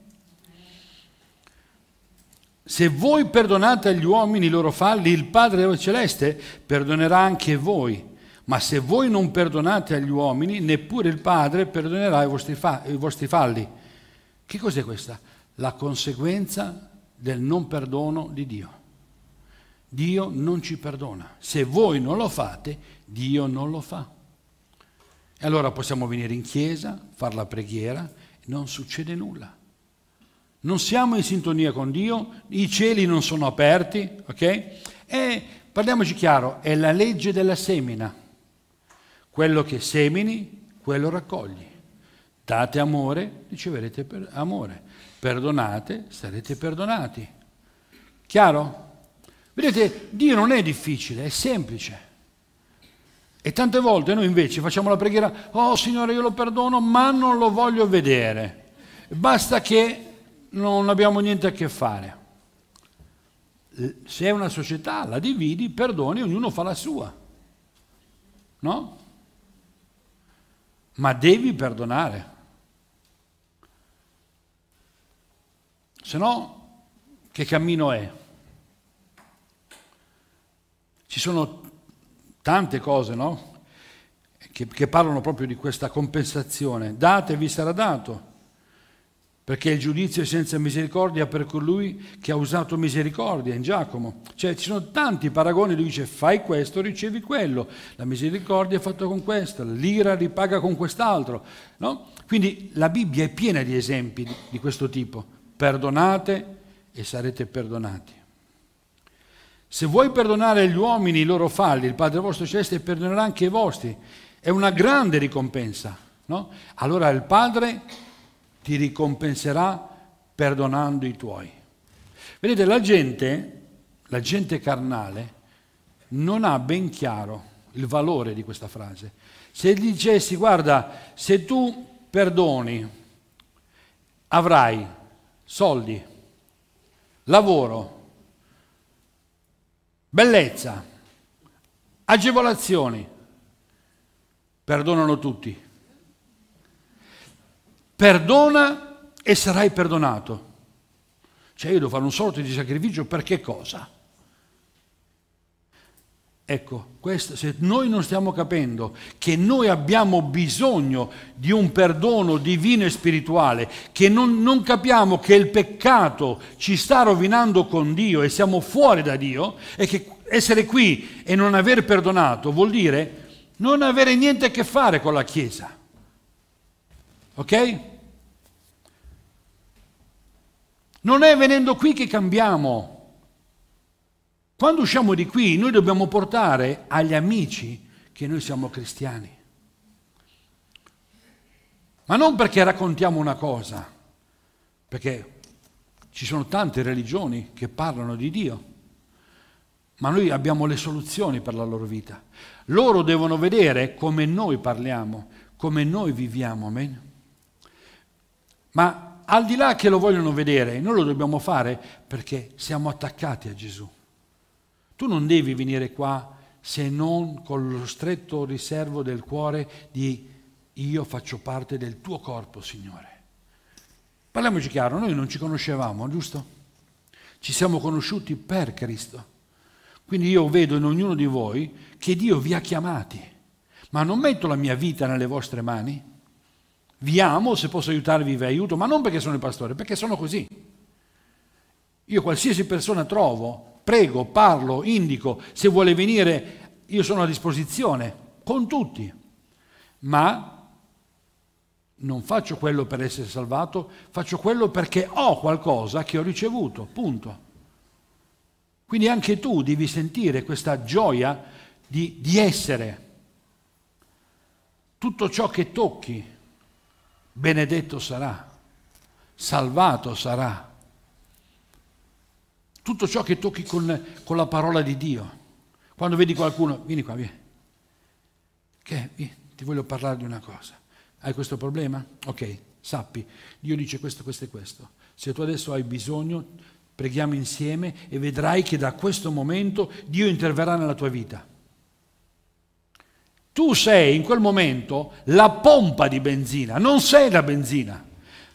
Se voi perdonate agli uomini i loro falli, il Padre Celeste perdonerà anche voi. Ma se voi non perdonate agli uomini, neppure il Padre perdonerà i vostri, fa- i vostri falli. Che cos'è questa? La conseguenza del non perdono di Dio. Dio non ci perdona. Se voi non lo fate, Dio non lo fa. E allora possiamo venire in chiesa, fare la preghiera, non succede nulla non siamo in sintonia con Dio, i cieli non sono aperti, ok? E parliamoci chiaro, è la legge della semina. Quello che semini, quello raccogli. Date amore, riceverete per amore. Perdonate, sarete perdonati. Chiaro? Vedete, Dio non è difficile, è semplice. E tante volte noi invece facciamo la preghiera, oh Signore io lo perdono, ma non lo voglio vedere. Basta che non abbiamo niente a che fare. Eh, se è una società, la dividi, perdoni, ognuno fa la sua. No? Ma devi perdonare. Se no, che cammino è? Ci sono tante cose, no? Che, che parlano proprio di questa compensazione. Date, vi sarà dato perché il giudizio è senza misericordia per colui che ha usato misericordia in Giacomo. Cioè ci sono tanti paragoni, lui dice fai questo, ricevi quello, la misericordia è fatta con questa, l'ira ripaga con quest'altro. No? Quindi la Bibbia è piena di esempi di, questo tipo. Perdonate e sarete perdonati. Se vuoi perdonare gli uomini i loro falli, il Padre vostro celeste perdonerà anche i vostri. È una grande ricompensa. No? Allora il Padre ti ricompenserà perdonando i tuoi. Vedete, la gente, la gente carnale, non ha ben chiaro il valore di questa frase. Se dicessi, guarda, se tu perdoni, avrai soldi, lavoro, bellezza, agevolazioni, perdonano tutti perdona e sarai perdonato. Cioè io devo fare un sorto di sacrificio per che cosa? Ecco, questo, se noi non stiamo capendo che noi abbiamo bisogno di un perdono divino e spirituale, che non, non capiamo che il peccato ci sta rovinando con Dio e siamo fuori da Dio, e che essere qui e non aver perdonato vuol dire non avere niente a che fare con la Chiesa. Ok? Non è venendo qui che cambiamo. Quando usciamo di qui, noi dobbiamo portare agli amici che noi siamo cristiani. Ma non perché raccontiamo una cosa, perché ci sono tante religioni che parlano di Dio, ma noi abbiamo le soluzioni per la loro vita. Loro devono vedere come noi parliamo, come noi viviamo, amen? Ma al di là che lo vogliono vedere, noi lo dobbiamo fare perché siamo attaccati a Gesù. Tu non devi venire qua se non con lo stretto riservo del cuore di io faccio parte del tuo corpo, Signore. Parliamoci chiaro, noi non ci conoscevamo, giusto? Ci siamo conosciuti per Cristo. Quindi io vedo in ognuno di voi che Dio vi ha chiamati, ma non metto la mia vita nelle vostre mani, vi amo, se posso aiutarvi vi aiuto, ma non perché sono il pastore, perché sono così. Io qualsiasi persona trovo, prego, parlo, indico, se vuole venire io sono a disposizione, con tutti, ma non faccio quello per essere salvato, faccio quello perché ho qualcosa che ho ricevuto, punto. Quindi anche tu devi sentire questa gioia di, di essere. Tutto ciò che tocchi, benedetto sarà, salvato sarà. Tutto ciò che tocchi con, con la parola di Dio. Quando vedi qualcuno, vieni qua, vieni. Che, vieni, ti voglio parlare di una cosa. Hai questo problema? Ok, sappi, Dio dice questo, questo e questo. Se tu adesso hai bisogno, preghiamo insieme e vedrai che da questo momento Dio interverrà nella tua vita. Tu sei in quel momento la pompa di benzina, non sei la benzina,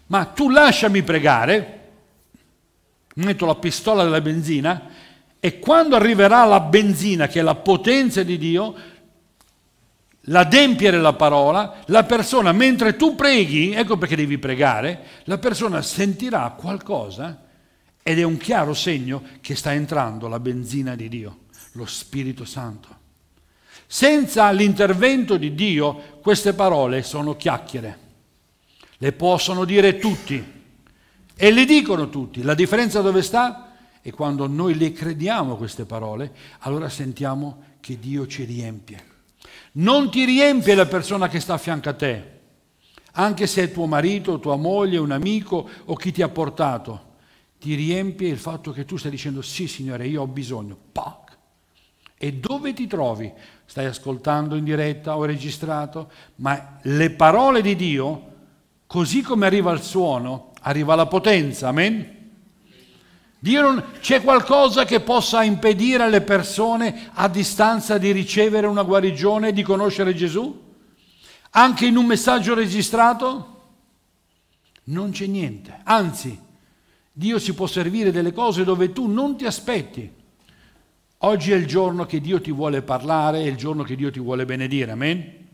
ma tu lasciami pregare, metto la pistola della benzina e quando arriverà la benzina, che è la potenza di Dio, l'adempiere la parola, la persona, mentre tu preghi, ecco perché devi pregare, la persona sentirà qualcosa ed è un chiaro segno che sta entrando la benzina di Dio, lo Spirito Santo. Senza l'intervento di Dio queste parole sono chiacchiere. Le possono dire tutti e le dicono tutti. La differenza dove sta? È quando noi le crediamo queste parole, allora sentiamo che Dio ci riempie. Non ti riempie la persona che sta a fianco a te, anche se è tuo marito, tua moglie, un amico o chi ti ha portato. Ti riempie il fatto che tu stai dicendo sì Signore, io ho bisogno. Pac. E dove ti trovi? stai ascoltando in diretta o registrato, ma le parole di Dio, così come arriva il suono, arriva la potenza, amen? Non... c'è qualcosa che possa impedire alle persone a distanza di ricevere una guarigione e di conoscere Gesù? Anche in un messaggio registrato? Non c'è niente. Anzi, Dio si può servire delle cose dove tu non ti aspetti. Oggi è il giorno che Dio ti vuole parlare, è il giorno che Dio ti vuole benedire, amen?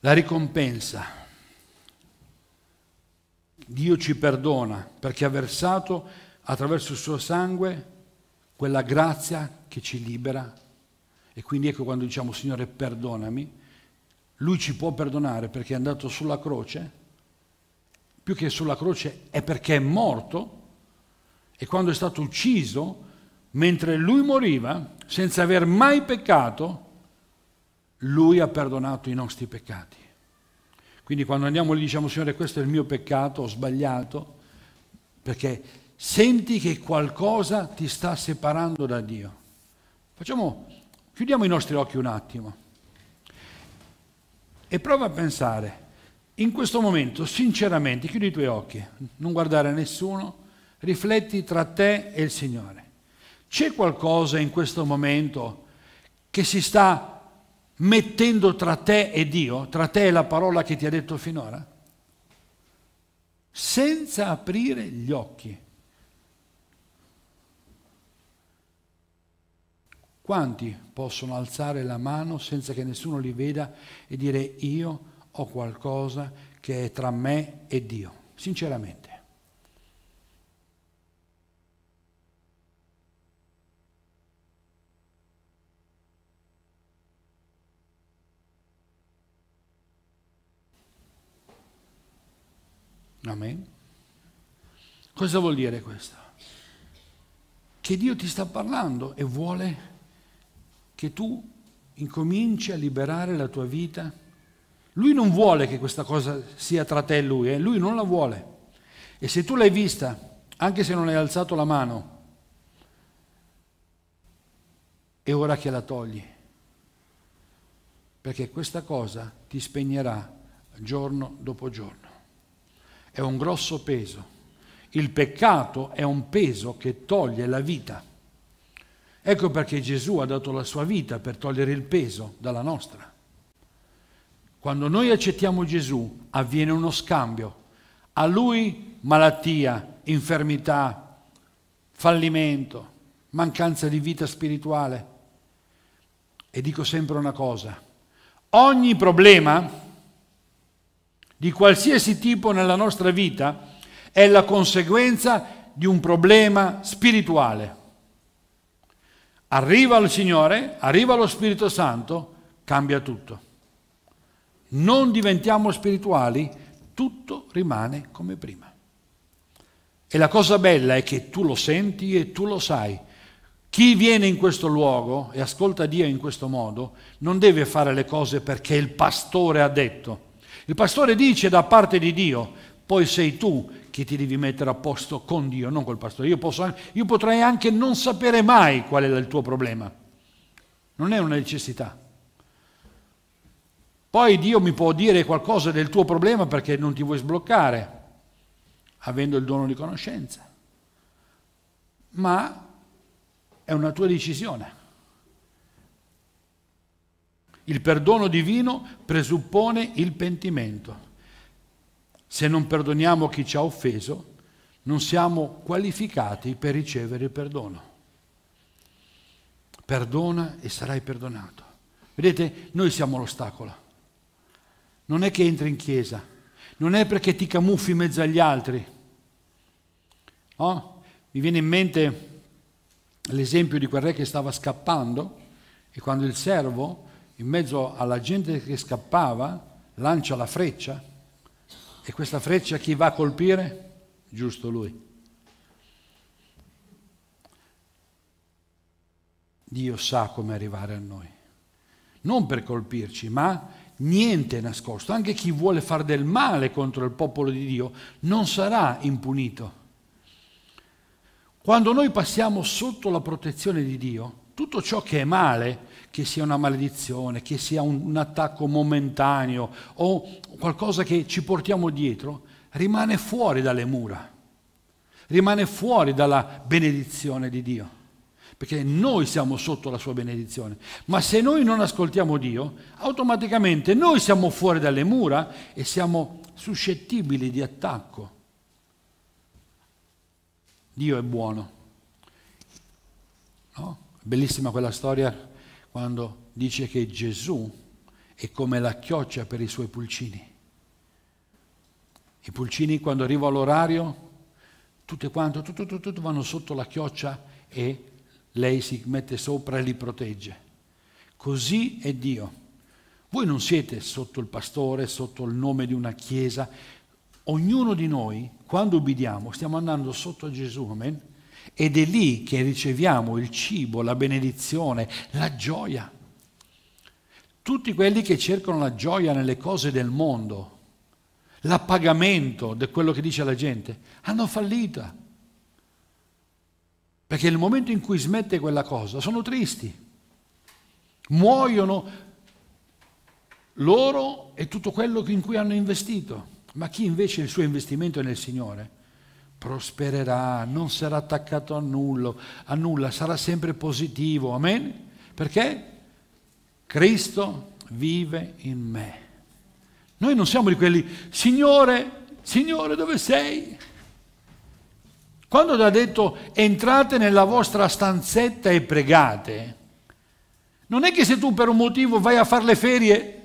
La ricompensa. Dio ci perdona perché ha versato attraverso il suo sangue quella grazia che ci libera. E quindi ecco quando diciamo Signore perdonami, Lui ci può perdonare perché è andato sulla croce, più che sulla croce è perché è morto e quando è stato ucciso, mentre lui moriva, senza aver mai peccato, lui ha perdonato i nostri peccati. Quindi quando andiamo lì diciamo Signore questo è il mio peccato, ho sbagliato, perché senti che qualcosa ti sta separando da Dio. Facciamo, chiudiamo i nostri occhi un attimo e prova a pensare, in questo momento sinceramente, chiudi i tuoi occhi, non guardare a nessuno, rifletti tra te e il Signore. C'è qualcosa in questo momento che si sta mettendo tra te e Dio, tra te e la parola che ti ha detto finora? Senza aprire gli occhi. Quanti possono alzare la mano senza che nessuno li veda e dire io ho qualcosa che è tra me e Dio, sinceramente? Amen. Cosa vuol dire questo? Che Dio ti sta parlando e vuole che tu incominci a liberare la tua vita. Lui non vuole che questa cosa sia tra te e lui, eh? lui non la vuole. E se tu l'hai vista, anche se non hai alzato la mano, è ora che la togli, perché questa cosa ti spegnerà giorno dopo giorno è un grosso peso. Il peccato è un peso che toglie la vita. Ecco perché Gesù ha dato la sua vita per togliere il peso dalla nostra. Quando noi accettiamo Gesù avviene uno scambio. A lui malattia, infermità, fallimento, mancanza di vita spirituale. E dico sempre una cosa, ogni problema di qualsiasi tipo nella nostra vita è la conseguenza di un problema spirituale. Arriva il Signore, arriva lo Spirito Santo, cambia tutto. Non diventiamo spirituali, tutto rimane come prima. E la cosa bella è che tu lo senti e tu lo sai. Chi viene in questo luogo e ascolta Dio in questo modo non deve fare le cose perché il pastore ha detto, il pastore dice da parte di Dio, poi sei tu che ti devi mettere a posto con Dio, non col pastore. Io, posso, io potrei anche non sapere mai qual è il tuo problema. Non è una necessità. Poi Dio mi può dire qualcosa del tuo problema perché non ti vuoi sbloccare, avendo il dono di conoscenza. Ma è una tua decisione. Il perdono divino presuppone il pentimento. Se non perdoniamo chi ci ha offeso, non siamo qualificati per ricevere il perdono. Perdona e sarai perdonato. Vedete, noi siamo l'ostacolo. Non è che entri in chiesa, non è perché ti camuffi in mezzo agli altri. No? Oh, mi viene in mente l'esempio di quel re che stava scappando e quando il servo in mezzo alla gente che scappava, lancia la freccia e questa freccia chi va a colpire? Giusto lui. Dio sa come arrivare a noi, non per colpirci, ma niente è nascosto. Anche chi vuole fare del male contro il popolo di Dio non sarà impunito. Quando noi passiamo sotto la protezione di Dio, tutto ciò che è male che sia una maledizione, che sia un, un attacco momentaneo o qualcosa che ci portiamo dietro, rimane fuori dalle mura, rimane fuori dalla benedizione di Dio perché noi siamo sotto la sua benedizione. Ma se noi non ascoltiamo Dio, automaticamente noi siamo fuori dalle mura e siamo suscettibili di attacco. Dio è buono. No? Bellissima quella storia quando dice che Gesù è come la chioccia per i suoi pulcini. I pulcini quando arriva l'orario, tutte quanto, tutto, tutto, tutto vanno sotto la chioccia e lei si mette sopra e li protegge. Così è Dio. Voi non siete sotto il pastore, sotto il nome di una chiesa. Ognuno di noi, quando ubbidiamo, stiamo andando sotto Gesù, amen? Ed è lì che riceviamo il cibo, la benedizione, la gioia. Tutti quelli che cercano la gioia nelle cose del mondo, l'appagamento di quello che dice la gente, hanno fallito. Perché nel momento in cui smette quella cosa, sono tristi. Muoiono loro e tutto quello in cui hanno investito. Ma chi invece il suo investimento è nel Signore, prospererà, non sarà attaccato a nulla, a nulla, sarà sempre positivo, amen? Perché Cristo vive in me. Noi non siamo di quelli, Signore, Signore dove sei? Quando ti ha detto entrate nella vostra stanzetta e pregate, non è che se tu per un motivo vai a fare le ferie,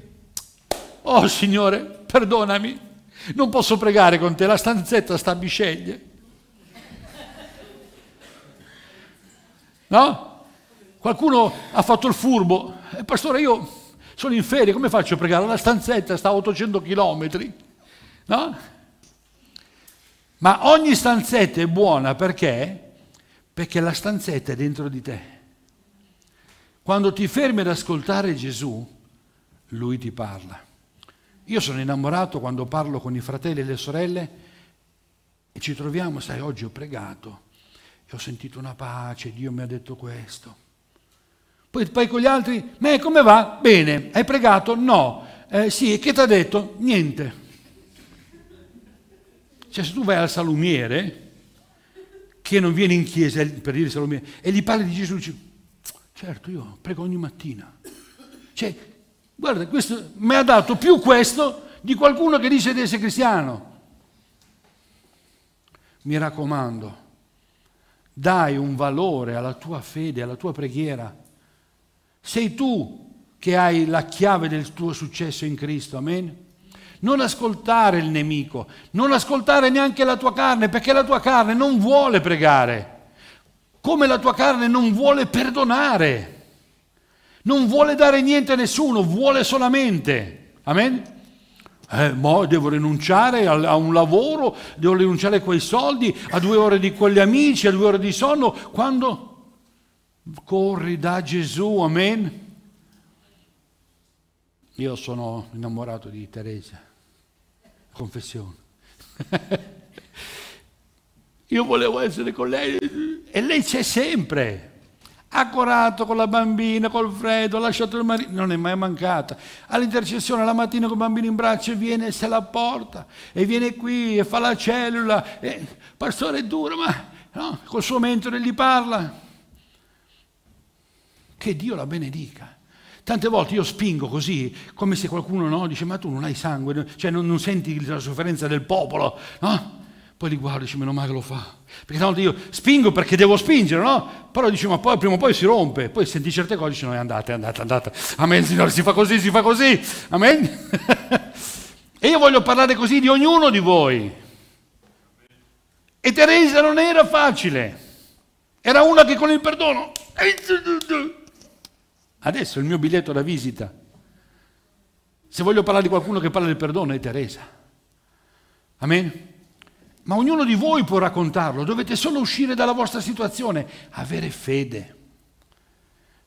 oh Signore, perdonami, non posso pregare con te, la stanzetta sta a biceglie. No? Qualcuno ha fatto il furbo. Eh, pastore, io sono in ferie, come faccio a pregare? La stanzetta sta a 800 chilometri. No? Ma ogni stanzetta è buona perché? Perché la stanzetta è dentro di te. Quando ti fermi ad ascoltare Gesù, lui ti parla. Io sono innamorato quando parlo con i fratelli e le sorelle e ci troviamo, sai, oggi ho pregato e ho sentito una pace, Dio mi ha detto questo. Poi, poi con gli altri, ma come va? Bene, hai pregato? No. Eh, sì, e che ti ha detto? Niente. Cioè se tu vai al salumiere, che non viene in chiesa per dire salumiere, e gli parli di Gesù, dici, certo io prego ogni mattina. Cioè Guarda, questo, mi ha dato più questo di qualcuno che dice di essere cristiano. Mi raccomando, dai un valore alla tua fede, alla tua preghiera. Sei tu che hai la chiave del tuo successo in Cristo, amen? Non ascoltare il nemico, non ascoltare neanche la tua carne, perché la tua carne non vuole pregare, come la tua carne non vuole perdonare. Non vuole dare niente a nessuno, vuole solamente. Amen? Eh, mo devo rinunciare a un lavoro, devo rinunciare a quei soldi, a due ore di quegli amici, a due ore di sonno, quando corri da Gesù, amen? Io sono innamorato di Teresa, confessione. [laughs] Io volevo essere con lei e lei c'è sempre ha corato con la bambina, col freddo, ha lasciato il marito, non è mai mancata. All'intercessione la mattina con il bambino in braccio e viene e se la porta, e viene qui e fa la cellula, e, pastore è duro, ma no, col suo mentore gli parla. Che Dio la benedica. Tante volte io spingo così, come se qualcuno no, dice ma tu non hai sangue, cioè non, non senti la sofferenza del popolo, no? Poi li guardo e dici, meno male che lo fa. Perché tanto io spingo perché devo spingere, no? Però dici, ma poi prima o poi si rompe. Poi senti certe cose e dici, no, andata, è andata. Amen, Signore, si fa così, si fa così. Amen. [laughs] e io voglio parlare così di ognuno di voi. E Teresa non era facile. Era una che con il perdono... Adesso il mio biglietto da visita. Se voglio parlare di qualcuno che parla del perdono è Teresa. Amen. Ma ognuno di voi può raccontarlo, dovete solo uscire dalla vostra situazione, avere fede.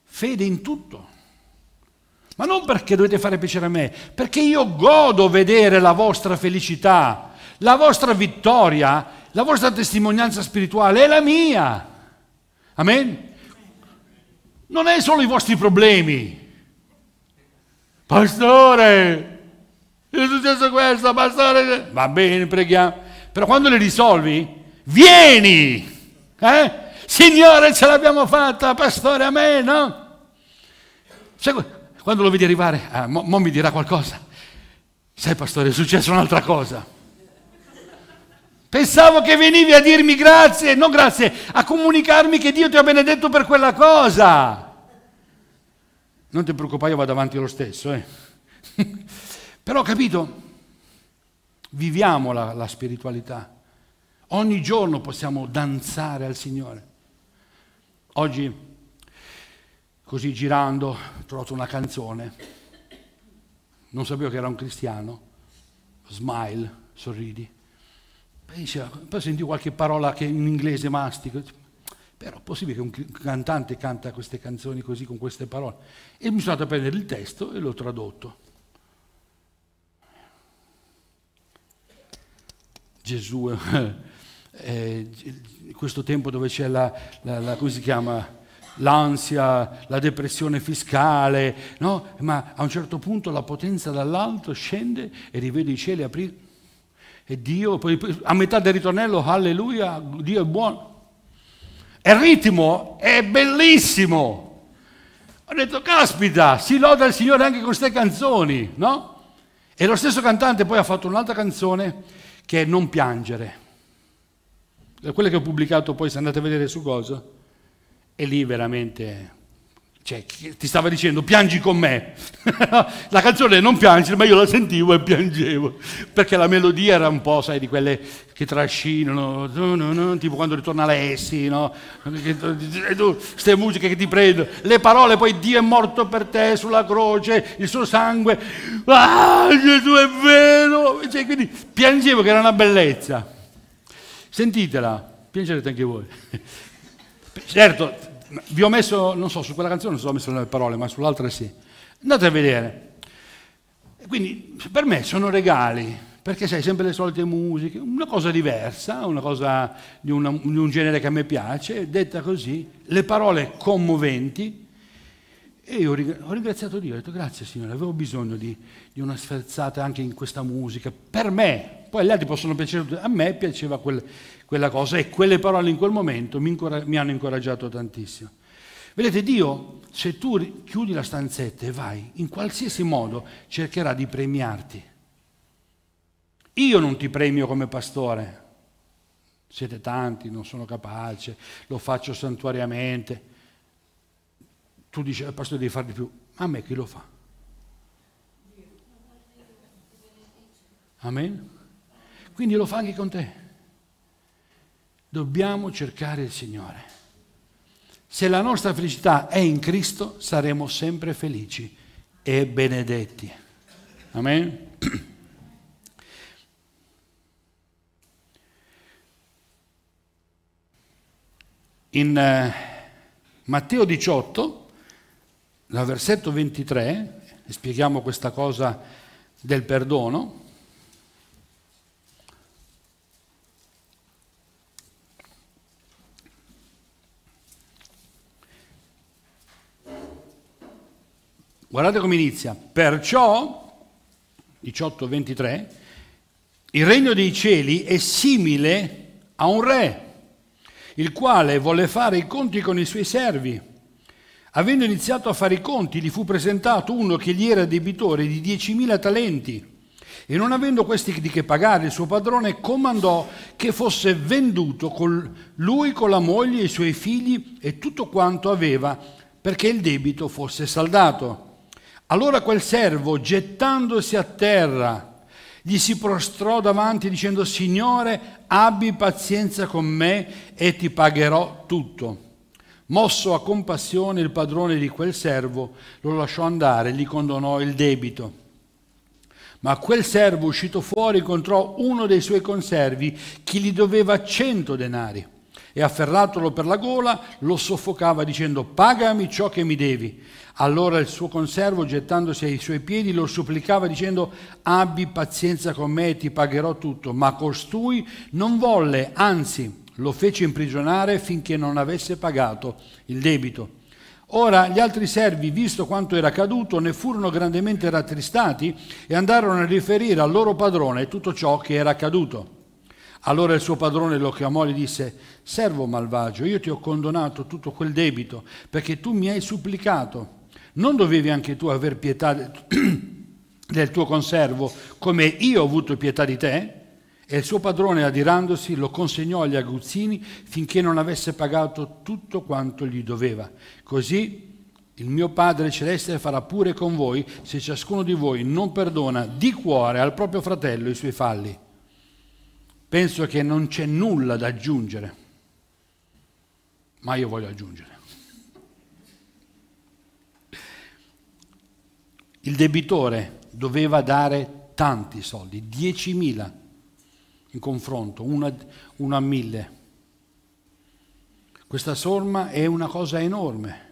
Fede in tutto. Ma non perché dovete fare piacere a me, perché io godo vedere la vostra felicità, la vostra vittoria, la vostra testimonianza spirituale è la mia. Amen? Non è solo i vostri problemi. Pastore, è successo questo, pastore. Va bene, preghiamo. Però quando le risolvi, vieni! Eh? Signore, ce l'abbiamo fatta, pastore, a me, no? Quando lo vedi arrivare, ah, mo, mo mi dirà qualcosa. Sai, pastore, è successa un'altra cosa. Pensavo che venivi a dirmi grazie, non grazie, a comunicarmi che Dio ti ha benedetto per quella cosa. Non ti preoccupare, io vado avanti lo stesso. Eh. [laughs] Però capito, viviamo la, la spiritualità. Ogni giorno possiamo danzare al Signore. Oggi, così girando, ho trovato una canzone. Non sapevo che era un cristiano. Smile, sorridi. Poi, diceva, poi sentì qualche parola che in inglese mastico. Però è possibile che un cantante canta queste canzoni così con queste parole? E mi sono andato a prendere il testo e l'ho tradotto. Gesù, eh, eh, questo tempo dove c'è la, la, la, come si chiama? l'ansia, la depressione fiscale, no? ma a un certo punto la potenza dall'alto scende e rivede i cieli apriti e Dio, poi, a metà del ritornello, alleluia, Dio è buono. E il ritmo è bellissimo. Ho detto, caspita, si loda il Signore anche con queste canzoni, no? E lo stesso cantante poi ha fatto un'altra canzone che è non piangere. Da quello che ho pubblicato poi, se andate a vedere su cosa, è lì veramente cioè, ti stava dicendo piangi con me. [laughs] la canzone non piangere, ma io la sentivo e piangevo, perché la melodia era un po', sai, di quelle che trascinano, tipo quando ritorna Lessi, no? Queste musiche che ti prendono, le parole, poi Dio è morto per te sulla croce, il suo sangue, ah, Gesù è vero. Cioè, quindi piangevo che era una bellezza. Sentitela, piangerete anche voi. [laughs] certo, vi ho messo, non so, su quella canzone non so, ho messo le parole, ma sull'altra sì. Andate a vedere. Quindi per me sono regali, perché sai, sempre le solite musiche, una cosa diversa, una cosa di, una, di un genere che a me piace, detta così, le parole commoventi, e io ho ringraziato Dio, ho detto grazie Signore, avevo bisogno di, di, una sferzata anche in questa musica, per me. Poi gli altri possono piacere, a me piaceva quel, quella cosa e quelle parole in quel momento mi, mi hanno incoraggiato tantissimo. Vedete, Dio, se tu chiudi la stanzetta e vai, in qualsiasi modo cercherà di premiarti. Io non ti premio come pastore, siete tanti, non sono capace, lo faccio santuariamente. Tu dici, al eh, pastore devi fare di più, ma a me chi lo fa? Amen? Quindi lo fa anche con te. Dobbiamo cercare il Signore. Se la nostra felicità è in Cristo, saremo sempre felici e benedetti. Amen. [clears throat] In eh, Matteo 18, dal versetto 23, spieghiamo questa cosa del perdono, Guardate come inizia. Perciò, 18:23, il regno dei cieli è simile a un re, il quale volle fare i conti con i suoi servi. Avendo iniziato a fare i conti, gli fu presentato uno che gli era debitore di 10.000 talenti. E non avendo questi di che pagare, il suo padrone comandò che fosse venduto con lui, con la moglie, i suoi figli e tutto quanto aveva, perché il debito fosse saldato. Allora quel servo, gettandosi a terra, gli si prostrò davanti dicendo, Signore, abbi pazienza con me e ti pagherò tutto. Mosso a compassione il padrone di quel servo lo lasciò andare, gli condonò il debito. Ma quel servo uscito fuori incontrò uno dei suoi conservi che gli doveva cento denari e afferratolo per la gola lo soffocava dicendo pagami ciò che mi devi. Allora il suo conservo, gettandosi ai suoi piedi, lo supplicava dicendo, abbi pazienza con me e ti pagherò tutto. Ma costui non volle, anzi lo fece imprigionare finché non avesse pagato il debito. Ora gli altri servi, visto quanto era accaduto, ne furono grandemente rattristati e andarono a riferire al loro padrone tutto ciò che era accaduto. Allora il suo padrone lo chiamò e gli disse, servo malvagio, io ti ho condonato tutto quel debito perché tu mi hai supplicato non dovevi anche tu aver pietà [clears throat] del tuo conservo come io ho avuto pietà di te? E il suo padrone, adirandosi, lo consegnò agli aguzzini finché non avesse pagato tutto quanto gli doveva. Così il mio Padre Celeste farà pure con voi se ciascuno di voi non perdona di cuore al proprio fratello i suoi falli. Penso che non c'è nulla da aggiungere, ma io voglio aggiungere. Il debitore doveva dare tanti soldi, 10.000 in confronto, una, una a mille. Questa somma è una cosa enorme.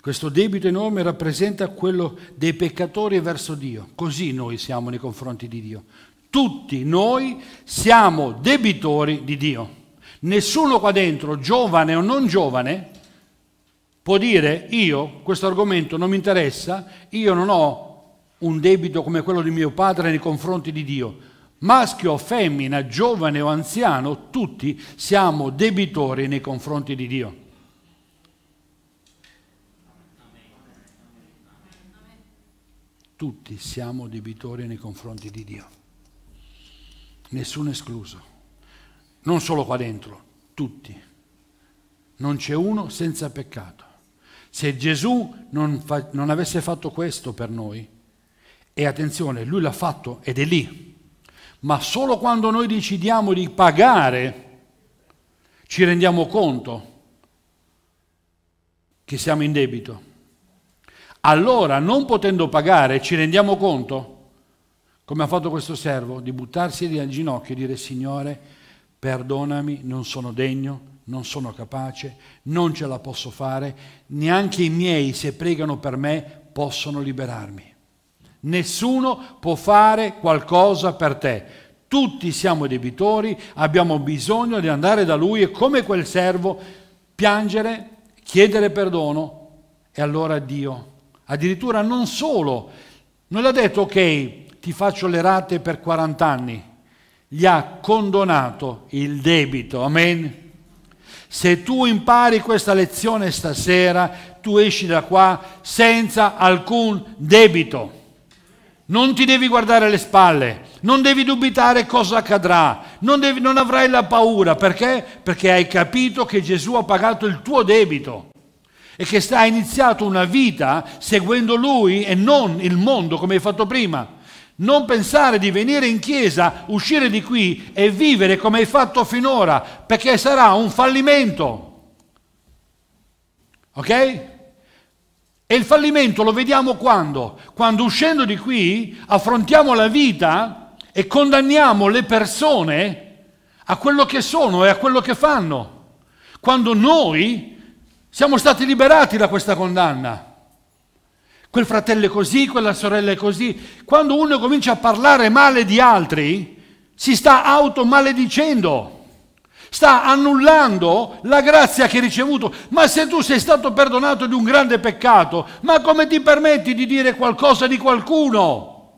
Questo debito enorme rappresenta quello dei peccatori verso Dio. Così noi siamo nei confronti di Dio. Tutti noi siamo debitori di Dio. Nessuno qua dentro, giovane o non giovane, può dire io questo argomento non mi interessa, io non ho un debito come quello di mio padre nei confronti di Dio. Maschio o femmina, giovane o anziano, tutti siamo debitori nei confronti di Dio. Tutti siamo debitori nei confronti di Dio. Nessuno escluso. Non solo qua dentro, tutti. Non c'è uno senza peccato. Se Gesù non, fa, non avesse fatto questo per noi, e attenzione, lui l'ha fatto ed è lì, ma solo quando noi decidiamo di pagare ci rendiamo conto che siamo in debito. Allora, non potendo pagare, ci rendiamo conto, come ha fatto questo servo, di buttarsi al ginocchio e dire Signore, perdonami, non sono degno, non sono capace, non ce la posso fare, neanche i miei se pregano per me possono liberarmi. Nessuno può fare qualcosa per te. Tutti siamo debitori, abbiamo bisogno di andare da lui e come quel servo piangere, chiedere perdono e allora Dio. Addirittura non solo, non ha detto ok, ti faccio le rate per 40 anni, gli ha condonato il debito, amen se tu impari questa lezione stasera, tu esci da qua senza alcun debito. Non ti devi guardare alle spalle, non devi dubitare cosa accadrà, non, devi, non avrai la paura. Perché? Perché hai capito che Gesù ha pagato il tuo debito e che hai iniziato una vita seguendo Lui e non il mondo come hai fatto prima. Non pensare di venire in chiesa, uscire di qui e vivere come hai fatto finora, perché sarà un fallimento. Ok? E il fallimento lo vediamo quando? Quando uscendo di qui affrontiamo la vita e condanniamo le persone a quello che sono e a quello che fanno. Quando noi siamo stati liberati da questa condanna quel fratello è così, quella sorella è così. Quando uno comincia a parlare male di altri, si sta automaledicendo, sta annullando la grazia che hai ricevuto. Ma se tu sei stato perdonato di un grande peccato, ma come ti permetti di dire qualcosa di qualcuno?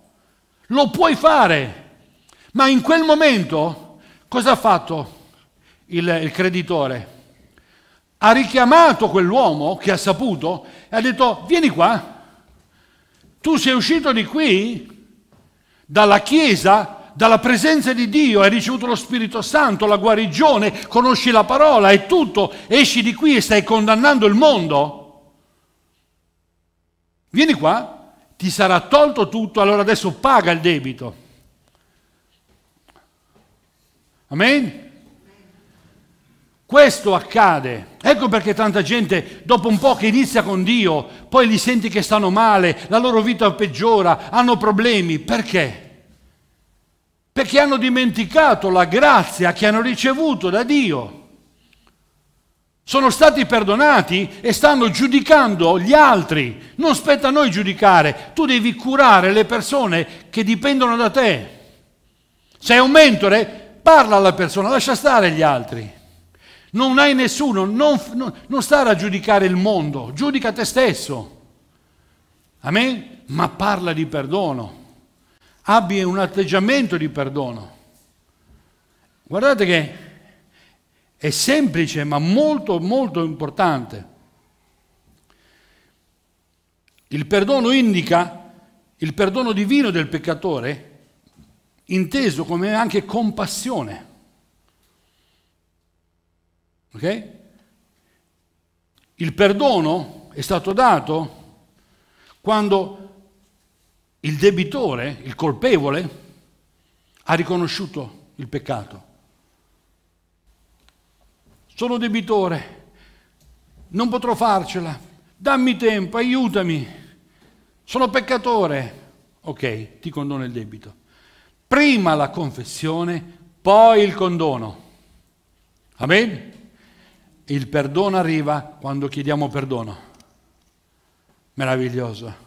Lo puoi fare, ma in quel momento cosa ha fatto il, il creditore? Ha richiamato quell'uomo che ha saputo e ha detto vieni qua, tu sei uscito di qui, dalla Chiesa, dalla presenza di Dio, hai ricevuto lo Spirito Santo, la guarigione, conosci la parola, è tutto, esci di qui e stai condannando il mondo? Vieni qua, ti sarà tolto tutto, allora adesso paga il debito. Amen? Questo accade Ecco perché tanta gente, dopo un po' che inizia con Dio, poi li senti che stanno male, la loro vita peggiora, hanno problemi. Perché? Perché hanno dimenticato la grazia che hanno ricevuto da Dio. Sono stati perdonati e stanno giudicando gli altri. Non spetta a noi giudicare, tu devi curare le persone che dipendono da te. Sei un mentore, parla alla persona, lascia stare gli altri. Non hai nessuno, non, non, non stare a giudicare il mondo, giudica te stesso. Amen? Ma parla di perdono, Abbi un atteggiamento di perdono. Guardate che è semplice ma molto molto importante. Il perdono indica il perdono divino del peccatore, inteso come anche compassione. Ok? Il perdono è stato dato quando il debitore, il colpevole, ha riconosciuto il peccato. Sono debitore, non potrò farcela, dammi tempo, aiutami, sono peccatore. Ok, ti condono il debito. Prima la confessione, poi il condono. Amen? Il perdono arriva quando chiediamo perdono. Meraviglioso.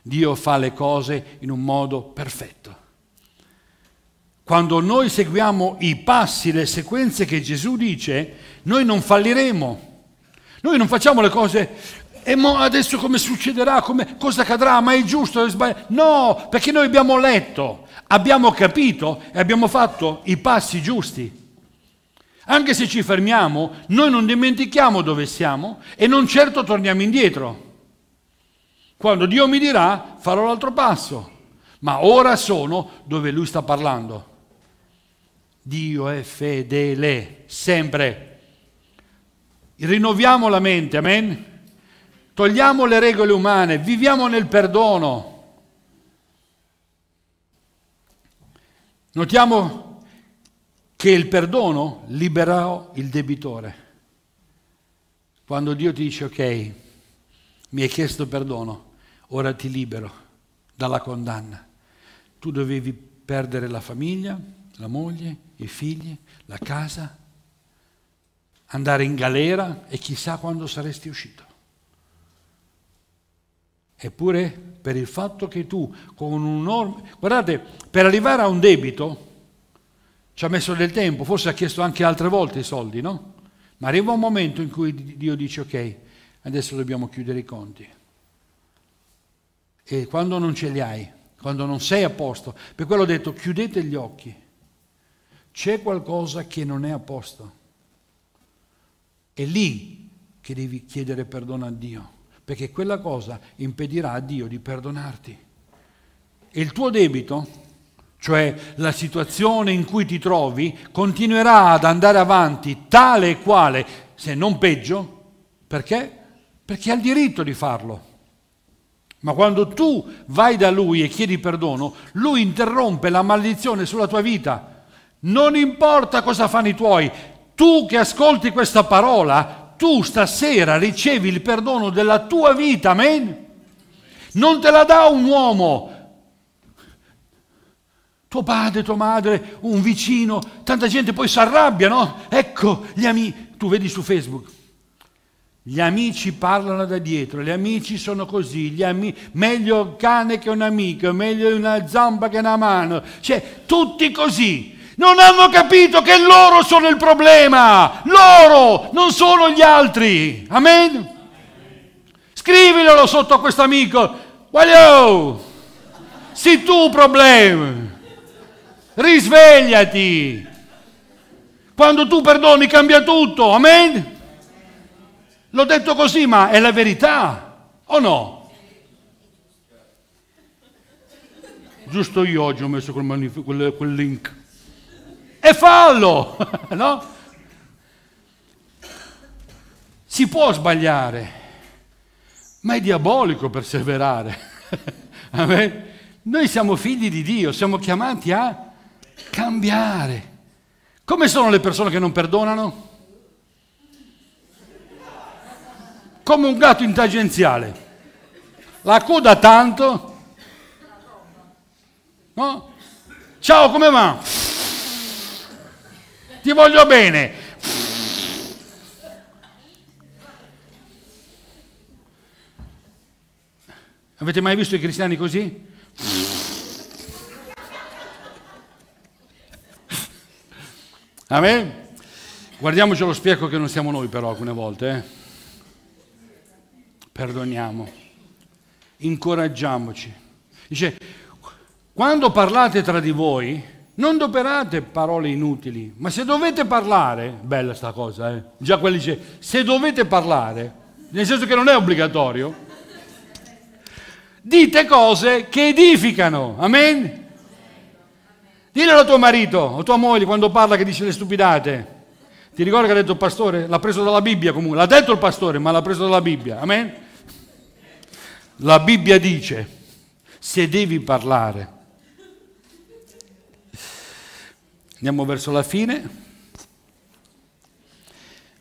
Dio fa le cose in un modo perfetto. Quando noi seguiamo i passi, le sequenze che Gesù dice, noi non falliremo. Noi non facciamo le cose e adesso come succederà, come, cosa accadrà, ma è giusto, è sbagliato. No, perché noi abbiamo letto, abbiamo capito e abbiamo fatto i passi giusti. Anche se ci fermiamo, noi non dimentichiamo dove siamo e non certo torniamo indietro. Quando Dio mi dirà, farò l'altro passo. Ma ora sono dove Lui sta parlando. Dio è fedele, sempre. Rinnoviamo la mente, amen? Togliamo le regole umane, viviamo nel perdono. Notiamo che il perdono liberò il debitore. Quando Dio ti dice ok, mi hai chiesto perdono, ora ti libero dalla condanna. Tu dovevi perdere la famiglia, la moglie, i figli, la casa, andare in galera e chissà quando saresti uscito. Eppure per il fatto che tu con un enorme... Guardate, per arrivare a un debito ci ha messo del tempo, forse ha chiesto anche altre volte i soldi, no? Ma arriva un momento in cui Dio dice ok, adesso dobbiamo chiudere i conti. E quando non ce li hai, quando non sei a posto, per quello ho detto chiudete gli occhi, c'è qualcosa che non è a posto. È lì che devi chiedere perdono a Dio, perché quella cosa impedirà a Dio di perdonarti. E il tuo debito cioè la situazione in cui ti trovi, continuerà ad andare avanti tale e quale, se non peggio, perché? Perché ha il diritto di farlo. Ma quando tu vai da lui e chiedi perdono, lui interrompe la maledizione sulla tua vita. Non importa cosa fanno i tuoi, tu che ascolti questa parola, tu stasera ricevi il perdono della tua vita, amen? Non te la dà un uomo, tuo padre, tua madre, un vicino, tanta gente poi si arrabbia, no? Ecco, gli amici, tu vedi su Facebook, gli amici parlano da dietro, gli amici sono così, gli ami- meglio un cane che un amico, meglio una zampa che una mano, cioè tutti così. Non hanno capito che loro sono il problema, loro, non sono gli altri. Amen? Scrivilo sotto a questo amico. Well, oh, sei tu il problema risvegliati. Quando tu perdoni cambia tutto, amen? L'ho detto così, ma è la verità o no? Giusto io oggi ho messo quel, manif- quel, quel link. E fallo, [laughs] no? Si può sbagliare, ma è diabolico perseverare. [laughs] Noi siamo figli di Dio, siamo chiamati a cambiare. Come sono le persone che non perdonano? Come un gatto intagenziale. La coda tanto. No? Ciao, come va? Ti voglio bene. Avete mai visto i cristiani così? Amen? Guardiamoci allo specchio che non siamo noi però alcune volte. Eh? Perdoniamo, incoraggiamoci. Dice, quando parlate tra di voi, non doperate parole inutili, ma se dovete parlare, bella sta cosa, eh? già quelli dice, se dovete parlare, nel senso che non è obbligatorio, dite cose che edificano, amen? Dillo a tuo marito o tua moglie quando parla che dice le stupidate. Ti ricordi che ha detto il pastore? L'ha preso dalla Bibbia comunque, l'ha detto il pastore, ma l'ha preso dalla Bibbia. Amen? La Bibbia dice, se devi parlare, andiamo verso la fine,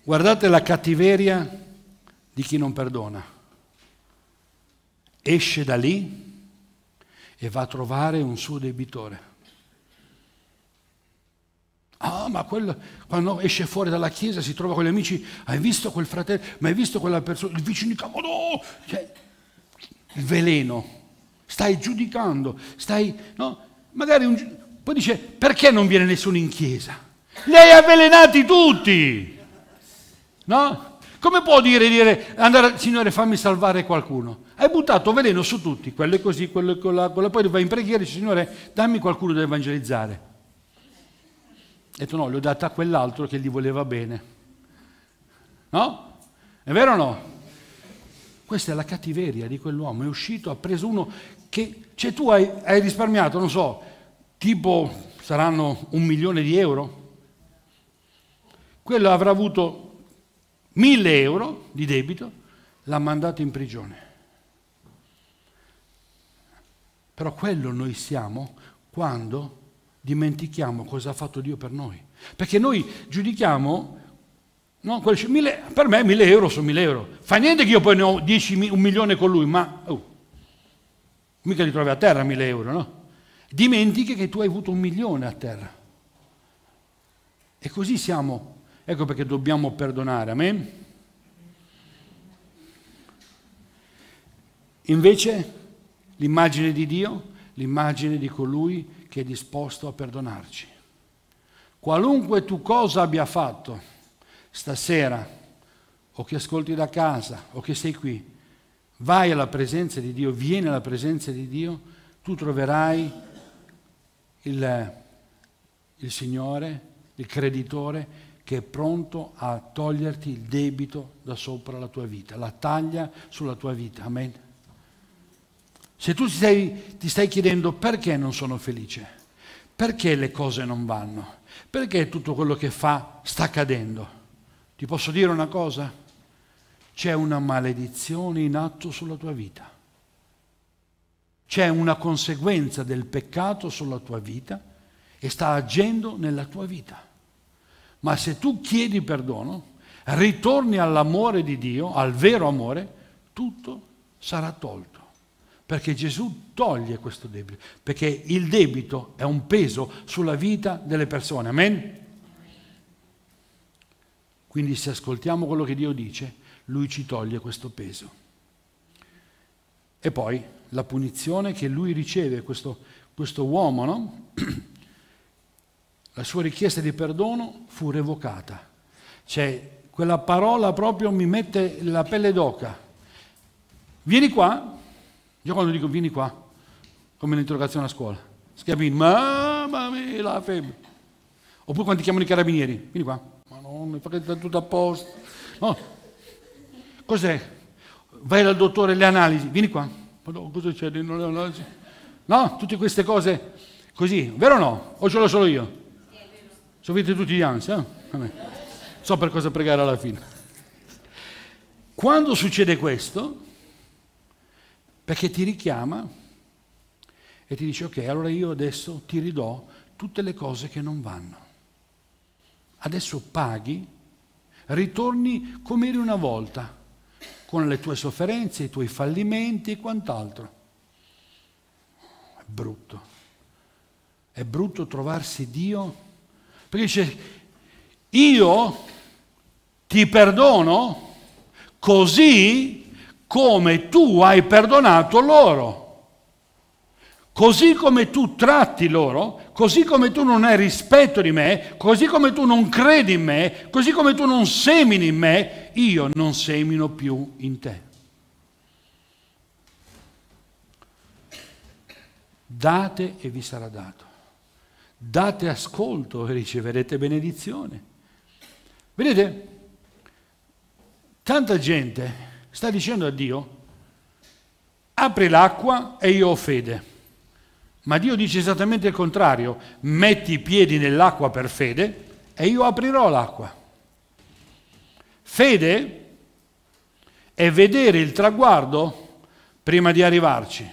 guardate la cattiveria di chi non perdona. Esce da lì e va a trovare un suo debitore. Ah, ma quello, quando esce fuori dalla chiesa si trova con gli amici, hai visto quel fratello, ma hai visto quella persona, il vicino di campo, ah, no! Cioè, il veleno. Stai giudicando, stai... No? Magari un, poi dice, perché non viene nessuno in chiesa? Li hai avvelenati tutti! No? Come può dire, dire, andare, Signore fammi salvare qualcuno? Hai buttato veleno su tutti, quello è così, quello è quella, quella. poi vai in preghiera e dice, Signore dammi qualcuno da evangelizzare. E detto no, l'ho data a quell'altro che gli voleva bene. No? È vero o no? Questa è la cattiveria di quell'uomo. È uscito, ha preso uno che... Cioè tu hai, hai risparmiato, non so, tipo saranno un milione di euro. Quello avrà avuto mille euro di debito, l'ha mandato in prigione. Però quello noi siamo quando dimentichiamo cosa ha fatto Dio per noi. Perché noi giudichiamo, no, mille, per me 1000 euro sono 1000 euro. Fa niente che io poi ne ho 10, un milione con lui, ma oh, mica li trovi a terra 1000 euro, no? Dimentichi che tu hai avuto un milione a terra. E così siamo. Ecco perché dobbiamo perdonare, amen? Invece l'immagine di Dio, l'immagine di colui che è disposto a perdonarci. Qualunque tu cosa abbia fatto stasera, o che ascolti da casa, o che sei qui, vai alla presenza di Dio, vieni alla presenza di Dio, tu troverai il, il Signore, il creditore, che è pronto a toglierti il debito da sopra la tua vita, la taglia sulla tua vita. Amen. Se tu ti stai, ti stai chiedendo perché non sono felice, perché le cose non vanno, perché tutto quello che fa sta cadendo, ti posso dire una cosa? C'è una maledizione in atto sulla tua vita. C'è una conseguenza del peccato sulla tua vita e sta agendo nella tua vita. Ma se tu chiedi perdono, ritorni all'amore di Dio, al vero amore, tutto sarà tolto perché Gesù toglie questo debito, perché il debito è un peso sulla vita delle persone. Amen? Quindi se ascoltiamo quello che Dio dice, lui ci toglie questo peso. E poi la punizione che lui riceve, questo, questo uomo, no? [clears throat] la sua richiesta di perdono fu revocata. Cioè, quella parola proprio mi mette la pelle d'oca. Vieni qua, io quando dico vieni qua, come l'interrogazione a scuola, schiavino, mamma mia, la febbre. Oppure quando ti chiamano i carabinieri, vieni qua, ma non, perché sta tutto a posto. No. Cos'è? Vai dal dottore le analisi, vieni qua. No, cosa c'è dentro le analisi? No, tutte queste cose così, vero o no? O ce l'ho solo io? Sovete tutti di ansia? Eh? So per cosa pregare alla fine. Quando succede questo, perché ti richiama e ti dice ok, allora io adesso ti ridò tutte le cose che non vanno. Adesso paghi, ritorni come eri una volta, con le tue sofferenze, i tuoi fallimenti e quant'altro. È brutto. È brutto trovarsi Dio, perché dice io ti perdono così come tu hai perdonato loro. Così come tu tratti loro, così come tu non hai rispetto di me, così come tu non credi in me, così come tu non semini in me, io non semino più in te. Date e vi sarà dato. Date ascolto e riceverete benedizione. Vedete? Tanta gente sta dicendo a Dio, apri l'acqua e io ho fede. Ma Dio dice esattamente il contrario, metti i piedi nell'acqua per fede e io aprirò l'acqua. Fede è vedere il traguardo prima di arrivarci.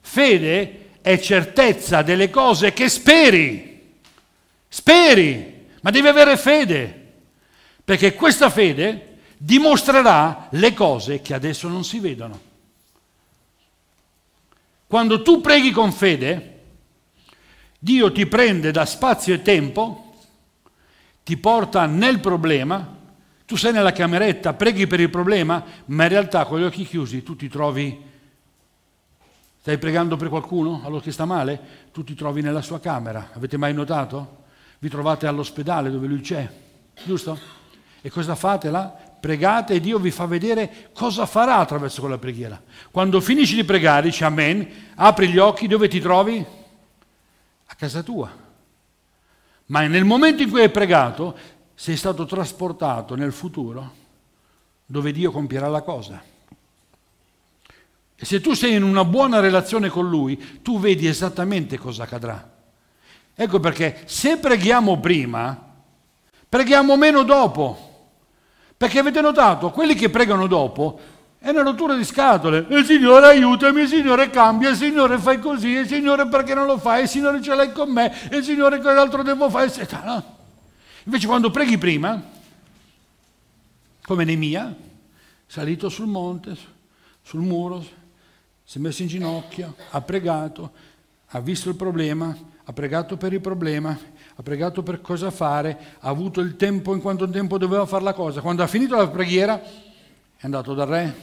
Fede è certezza delle cose che speri. Speri, ma devi avere fede, perché questa fede dimostrerà le cose che adesso non si vedono. Quando tu preghi con fede, Dio ti prende da spazio e tempo, ti porta nel problema, tu sei nella cameretta, preghi per il problema, ma in realtà con gli occhi chiusi tu ti trovi, stai pregando per qualcuno, allora che sta male, tu ti trovi nella sua camera. Avete mai notato? Vi trovate all'ospedale dove lui c'è, giusto? E cosa fate là? pregate e Dio vi fa vedere cosa farà attraverso quella preghiera. Quando finisci di pregare, dici Amen, apri gli occhi, dove ti trovi? A casa tua. Ma nel momento in cui hai pregato, sei stato trasportato nel futuro dove Dio compierà la cosa. E se tu sei in una buona relazione con Lui, tu vedi esattamente cosa accadrà. Ecco perché se preghiamo prima, preghiamo meno dopo. Perché avete notato, quelli che pregano dopo è una rottura di scatole. Il eh, Signore aiutami, il Signore cambia, il Signore fai così, il Signore perché non lo fai, il Signore ce l'hai con me, il Signore cos'altro devo fare, eccetera. Invece quando preghi prima, come Nemia, salito sul monte, sul muro, si è messo in ginocchio, ha pregato, ha visto il problema, ha pregato per il problema ha pregato per cosa fare, ha avuto il tempo in quanto tempo doveva fare la cosa. Quando ha finito la preghiera è andato dal re,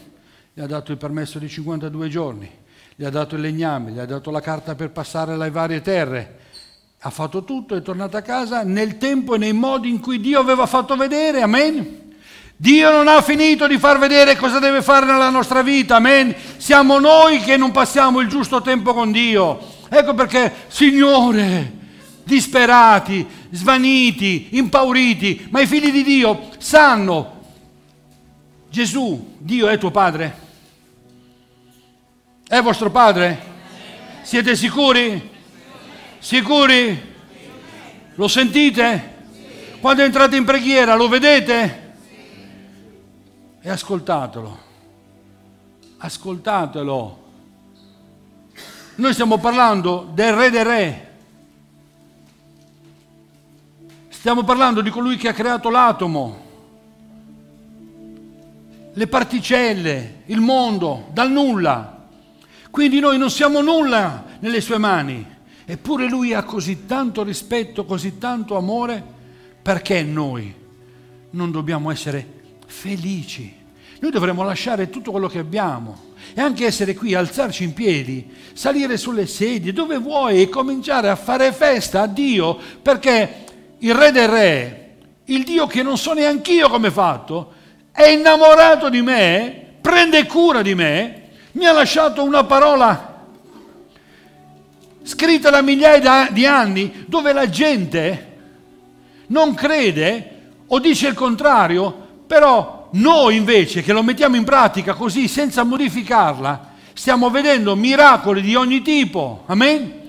gli ha dato il permesso di 52 giorni, gli ha dato il legname, gli ha dato la carta per passare le varie terre. Ha fatto tutto, è tornato a casa nel tempo e nei modi in cui Dio aveva fatto vedere, amen. Dio non ha finito di far vedere cosa deve fare nella nostra vita, amen. Siamo noi che non passiamo il giusto tempo con Dio. Ecco perché, Signore, disperati, svaniti, impauriti, ma i figli di Dio sanno, Gesù, Dio è tuo Padre? È vostro Padre? Siete sicuri? Sicuri? Lo sentite? Quando entrate in preghiera lo vedete? E ascoltatelo. Ascoltatelo. Noi stiamo parlando del Re dei Re Stiamo parlando di colui che ha creato l'atomo, le particelle, il mondo, dal nulla. Quindi noi non siamo nulla nelle sue mani. Eppure lui ha così tanto rispetto, così tanto amore, perché noi non dobbiamo essere felici. Noi dovremmo lasciare tutto quello che abbiamo e anche essere qui, alzarci in piedi, salire sulle sedie, dove vuoi e cominciare a fare festa a Dio, perché il re del re, il Dio che non so neanche io come è fatto, è innamorato di me, prende cura di me, mi ha lasciato una parola scritta da migliaia di anni dove la gente non crede o dice il contrario, però noi invece che lo mettiamo in pratica così senza modificarla, stiamo vedendo miracoli di ogni tipo. Amen?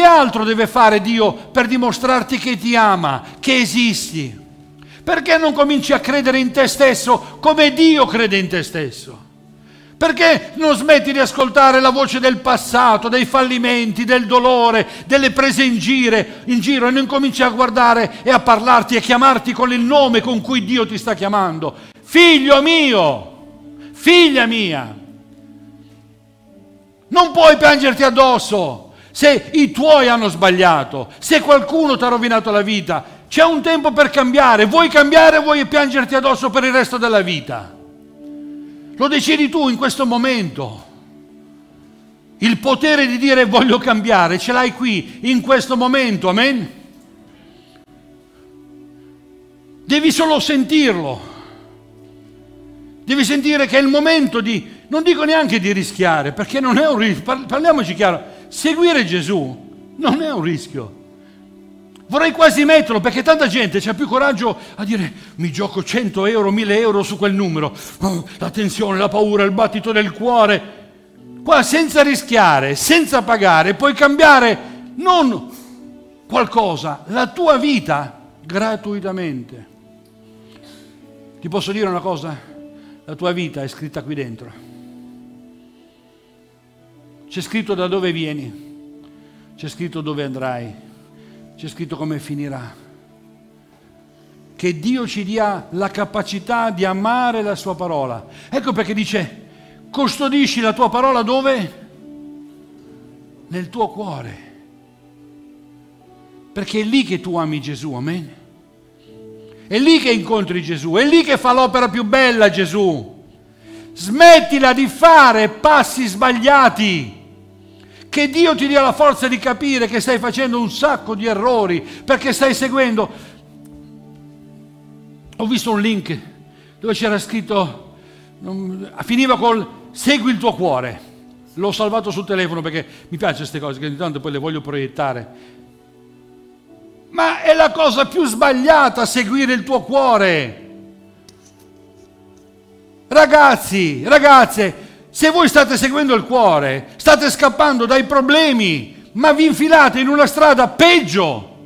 Che altro deve fare Dio per dimostrarti che ti ama, che esisti? Perché non cominci a credere in te stesso come Dio crede in te stesso? Perché non smetti di ascoltare la voce del passato, dei fallimenti, del dolore, delle prese in giro, in giro e non cominci a guardare e a parlarti e a chiamarti con il nome con cui Dio ti sta chiamando? Figlio mio, figlia mia, non puoi piangerti addosso, se i tuoi hanno sbagliato, se qualcuno ti ha rovinato la vita, c'è un tempo per cambiare, vuoi cambiare o vuoi piangerti addosso per il resto della vita? Lo decidi tu in questo momento. Il potere di dire voglio cambiare ce l'hai qui, in questo momento, amen? Devi solo sentirlo. Devi sentire che è il momento di, non dico neanche di rischiare, perché non è un rischio, parliamoci chiaro, Seguire Gesù non è un rischio. Vorrei quasi metterlo perché tanta gente c'ha più coraggio a dire mi gioco 100 euro, 1000 euro su quel numero. Oh, mm, la tensione, la paura, il battito del cuore. Qua senza rischiare, senza pagare, puoi cambiare non qualcosa, la tua vita gratuitamente. Ti posso dire una cosa? La tua vita è scritta qui dentro. C'è scritto da dove vieni, c'è scritto dove andrai, c'è scritto come finirà. Che Dio ci dia la capacità di amare la sua parola. Ecco perché dice, custodisci la tua parola dove? Nel tuo cuore. Perché è lì che tu ami Gesù, amen? È lì che incontri Gesù, è lì che fa l'opera più bella Gesù. Smettila di fare passi sbagliati che Dio ti dia la forza di capire che stai facendo un sacco di errori perché stai seguendo. Ho visto un link dove c'era scritto, finiva col segui il tuo cuore. L'ho salvato sul telefono perché mi piace queste cose che ogni tanto poi le voglio proiettare. Ma è la cosa più sbagliata seguire il tuo cuore. Ragazzi, ragazze, se voi state seguendo il cuore, state scappando dai problemi, ma vi infilate in una strada peggio.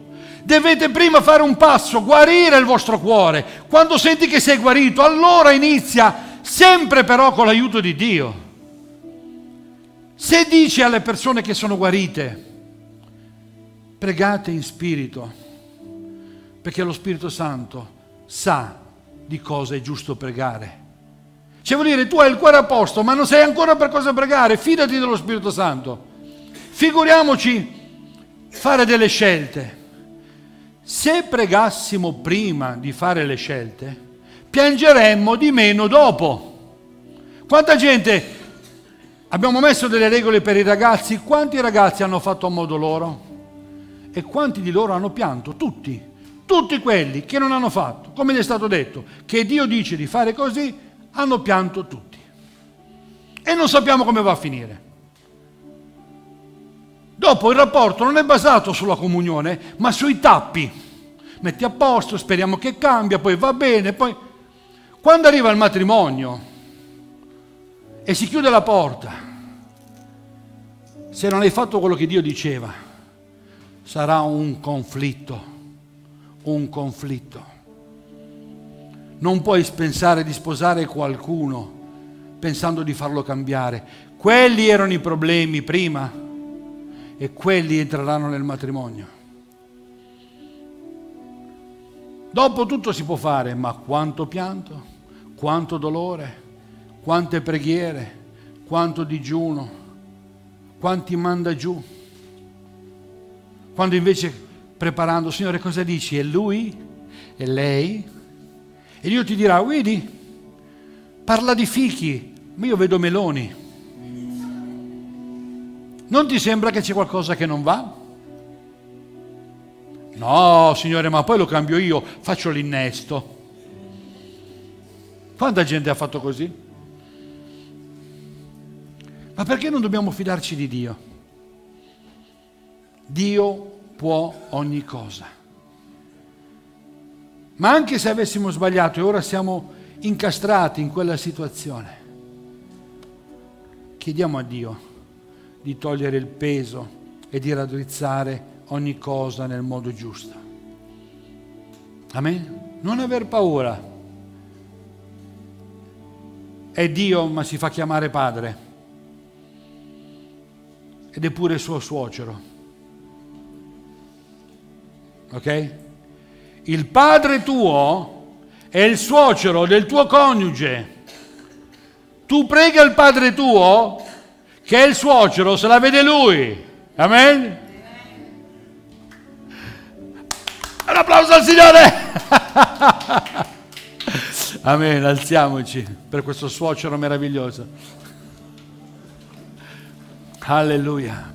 Dovete prima fare un passo, guarire il vostro cuore. Quando senti che sei guarito, allora inizia, sempre però con l'aiuto di Dio. Se dici alle persone che sono guarite, pregate in spirito, perché lo Spirito Santo sa di cosa è giusto pregare cioè vuol dire tu hai il cuore a posto, ma non sai ancora per cosa pregare, fidati dello Spirito Santo. Figuriamoci fare delle scelte. Se pregassimo prima di fare le scelte, piangeremmo di meno dopo. Quanta gente abbiamo messo delle regole per i ragazzi, quanti ragazzi hanno fatto a modo loro? E quanti di loro hanno pianto? Tutti, tutti quelli che non hanno fatto, come gli è stato detto, che Dio dice di fare così hanno pianto tutti. E non sappiamo come va a finire. Dopo il rapporto non è basato sulla comunione, ma sui tappi. Metti a posto, speriamo che cambia, poi va bene, poi... Quando arriva il matrimonio e si chiude la porta, se non hai fatto quello che Dio diceva, sarà un conflitto, un conflitto. Non puoi pensare di sposare qualcuno pensando di farlo cambiare. Quelli erano i problemi prima e quelli entreranno nel matrimonio. Dopo tutto si può fare, ma quanto pianto, quanto dolore, quante preghiere, quanto digiuno, quanti manda giù. Quando invece preparando, Signore, cosa dici? E lui? E lei? E Dio ti dirà, vedi, parla di fichi, ma io vedo meloni. Non ti sembra che c'è qualcosa che non va? No, Signore, ma poi lo cambio io, faccio l'innesto. Quanta gente ha fatto così? Ma perché non dobbiamo fidarci di Dio? Dio può ogni cosa. Ma anche se avessimo sbagliato e ora siamo incastrati in quella situazione, chiediamo a Dio di togliere il peso e di raddrizzare ogni cosa nel modo giusto. Amen? Non aver paura. È Dio ma si fa chiamare padre ed è pure suo suocero. Ok? il padre tuo è il suocero del tuo coniuge. Tu prega il padre tuo che è il suocero, se la vede lui. Amen? Un applauso al Signore! [laughs] Amen, alziamoci per questo suocero meraviglioso. Alleluia.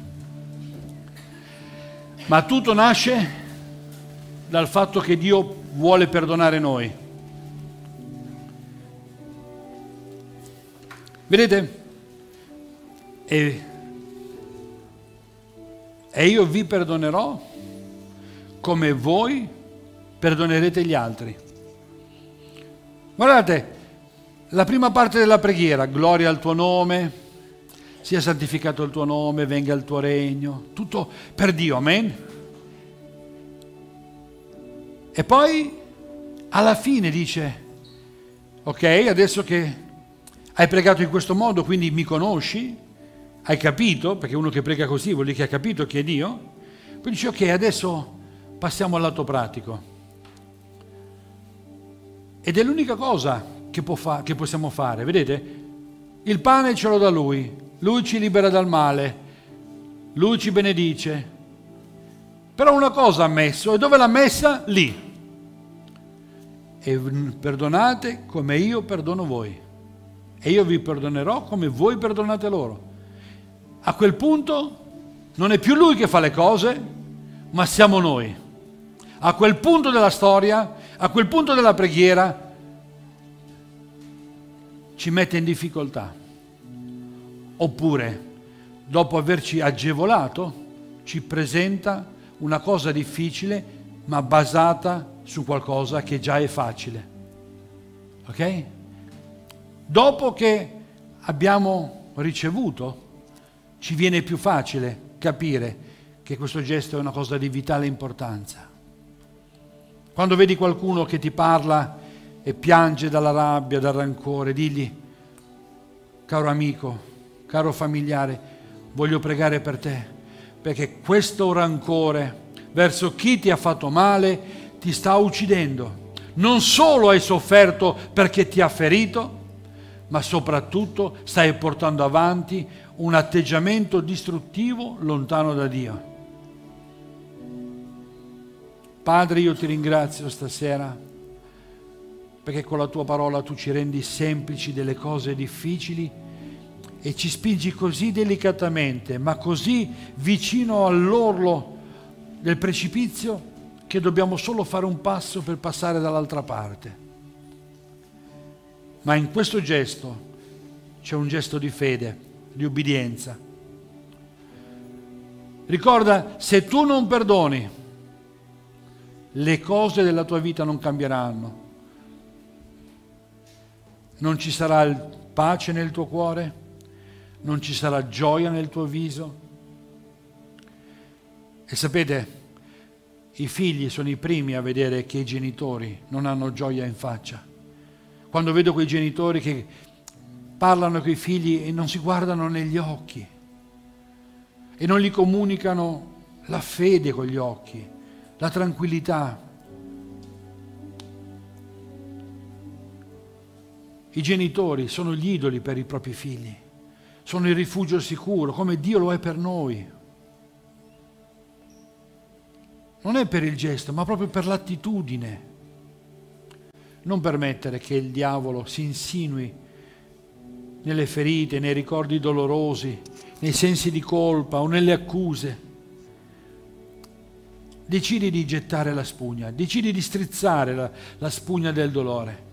Ma tutto nasce dal fatto che Dio vuole perdonare noi. Vedete? E, e io vi perdonerò come voi perdonerete gli altri. Guardate, la prima parte della preghiera, gloria al tuo nome, sia santificato il tuo nome, venga il tuo regno, tutto per Dio, amen? E poi alla fine dice, ok, adesso che hai pregato in questo modo, quindi mi conosci, hai capito, perché uno che prega così vuol dire che ha capito chi è Dio, poi dice ok, adesso passiamo al lato pratico. Ed è l'unica cosa che, fa che possiamo fare, vedete? Il pane ce l'ho da Lui, Lui ci libera dal male, Lui ci benedice. Però una cosa ha messo, e dove l'ha messa? Lì e perdonate come io perdono voi. E io vi perdonerò come voi perdonate loro. A quel punto non è più lui che fa le cose, ma siamo noi. A quel punto della storia, a quel punto della preghiera, ci mette in difficoltà. Oppure, dopo averci agevolato, ci presenta una cosa difficile, ma basata su su qualcosa che già è facile. Ok? Dopo che abbiamo ricevuto, ci viene più facile capire che questo gesto è una cosa di vitale importanza. Quando vedi qualcuno che ti parla e piange dalla rabbia, dal rancore, digli, caro amico, caro familiare, voglio pregare per te, perché questo rancore verso chi ti ha fatto male ti sta uccidendo. Non solo hai sofferto perché ti ha ferito, ma soprattutto stai portando avanti un atteggiamento distruttivo lontano da Dio. Padre, io ti ringrazio stasera perché con la tua parola tu ci rendi semplici delle cose difficili e ci spingi così delicatamente, ma così vicino all'orlo del precipizio che dobbiamo solo fare un passo per passare dall'altra parte. Ma in questo gesto c'è un gesto di fede, di ubbidienza. Ricorda, se tu non perdoni, le cose della tua vita non cambieranno. Non ci sarà pace nel tuo cuore, non ci sarà gioia nel tuo viso. E sapete, i figli sono i primi a vedere che i genitori non hanno gioia in faccia. Quando vedo quei genitori che parlano con i figli e non si guardano negli occhi e non gli comunicano la fede con gli occhi, la tranquillità. I genitori sono gli idoli per i propri figli, sono il rifugio sicuro, come Dio lo è per noi non è per il gesto, ma proprio per l'attitudine. Non permettere che il diavolo si insinui nelle ferite, nei ricordi dolorosi, nei sensi di colpa o nelle accuse. Decidi di gettare la spugna, decidi di strizzare la, la spugna del dolore.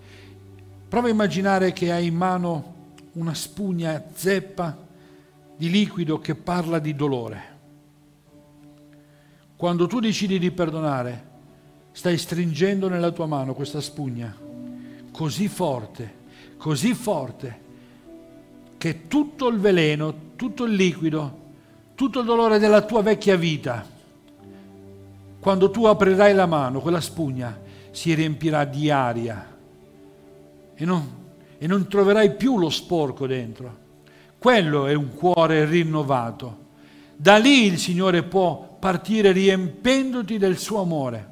Prova a immaginare che hai in mano una spugna zeppa di liquido che parla di dolore quando tu decidi di perdonare, stai stringendo nella tua mano questa spugna così forte, così forte, che tutto il veleno, tutto il liquido, tutto il dolore della tua vecchia vita, quando tu aprirai la mano, quella spugna si riempirà di aria e non, e non troverai più lo sporco dentro. Quello è un cuore rinnovato da lì il Signore può partire riempendoti del suo amore.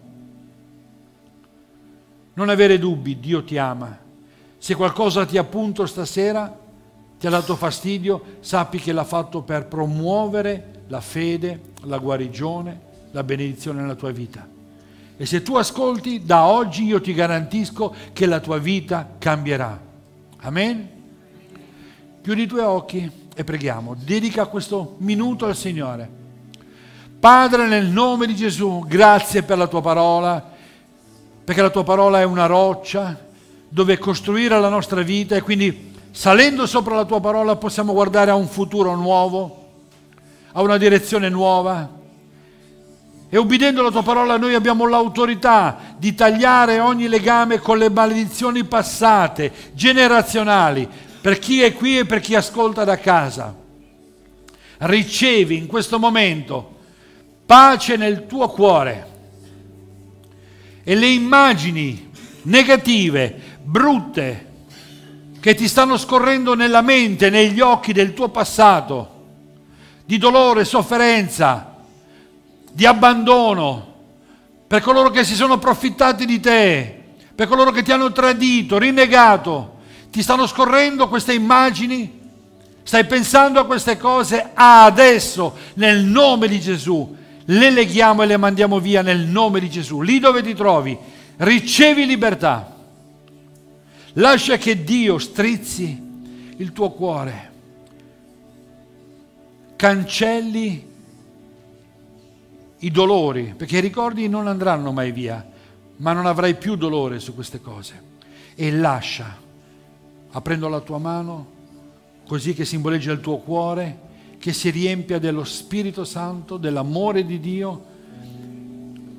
Non avere dubbi, Dio ti ama. Se qualcosa ti ha punto stasera, ti ha dato fastidio, sappi che l'ha fatto per promuovere la fede, la guarigione, la benedizione nella tua vita. E se tu ascolti, da oggi io ti garantisco che la tua vita cambierà. Amen? Chiudi i tuoi occhi e preghiamo. Dedica questo minuto al Signore. Padre, nel nome di Gesù, grazie per la tua parola, perché la tua parola è una roccia dove costruire la nostra vita e quindi salendo sopra la tua parola possiamo guardare a un futuro nuovo, a una direzione nuova. E ubbidendo la tua parola noi abbiamo l'autorità di tagliare ogni legame con le maledizioni passate, generazionali, per chi è qui e per chi ascolta da casa. Ricevi in questo momento pace nel tuo cuore e le immagini negative, brutte, che ti stanno scorrendo nella mente, negli occhi del tuo passato, di dolore, sofferenza, di abbandono, per coloro che si sono approfittati di te, per coloro che ti hanno tradito, rinnegato, ti stanno scorrendo queste immagini? Stai pensando a queste cose? Ah, adesso, nel nome di Gesù, le leghiamo e le mandiamo via nel nome di Gesù. Lì dove ti trovi, ricevi libertà. Lascia che Dio strizzi il tuo cuore. Cancelli i dolori, perché i ricordi non andranno mai via, ma non avrai più dolore su queste cose. E lascia aprendo la tua mano, così che simboleggia il tuo cuore, che si riempia dello Spirito Santo, dell'amore di Dio,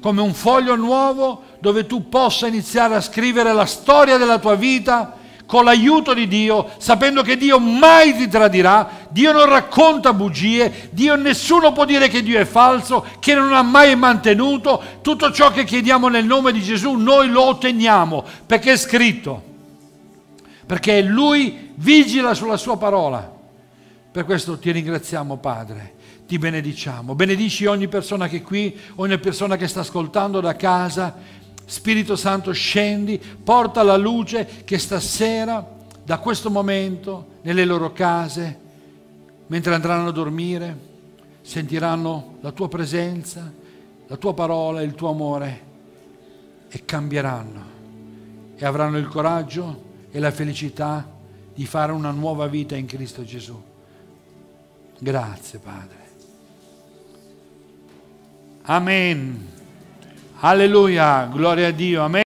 come un foglio nuovo dove tu possa iniziare a scrivere la storia della tua vita con l'aiuto di Dio, sapendo che Dio mai ti tradirà, Dio non racconta bugie, Dio nessuno può dire che Dio è falso, che non ha mai mantenuto, tutto ciò che chiediamo nel nome di Gesù noi lo otteniamo, perché è scritto perché Lui vigila sulla sua parola. Per questo ti ringraziamo Padre, ti benediciamo, benedici ogni persona che è qui, ogni persona che sta ascoltando da casa. Spirito Santo scendi, porta la luce che stasera, da questo momento, nelle loro case, mentre andranno a dormire, sentiranno la tua presenza, la tua parola il tuo amore e cambieranno e avranno il coraggio e la felicità di fare una nuova vita in Cristo Gesù. Grazie Padre. Amen. Alleluia, gloria a Dio. Amen.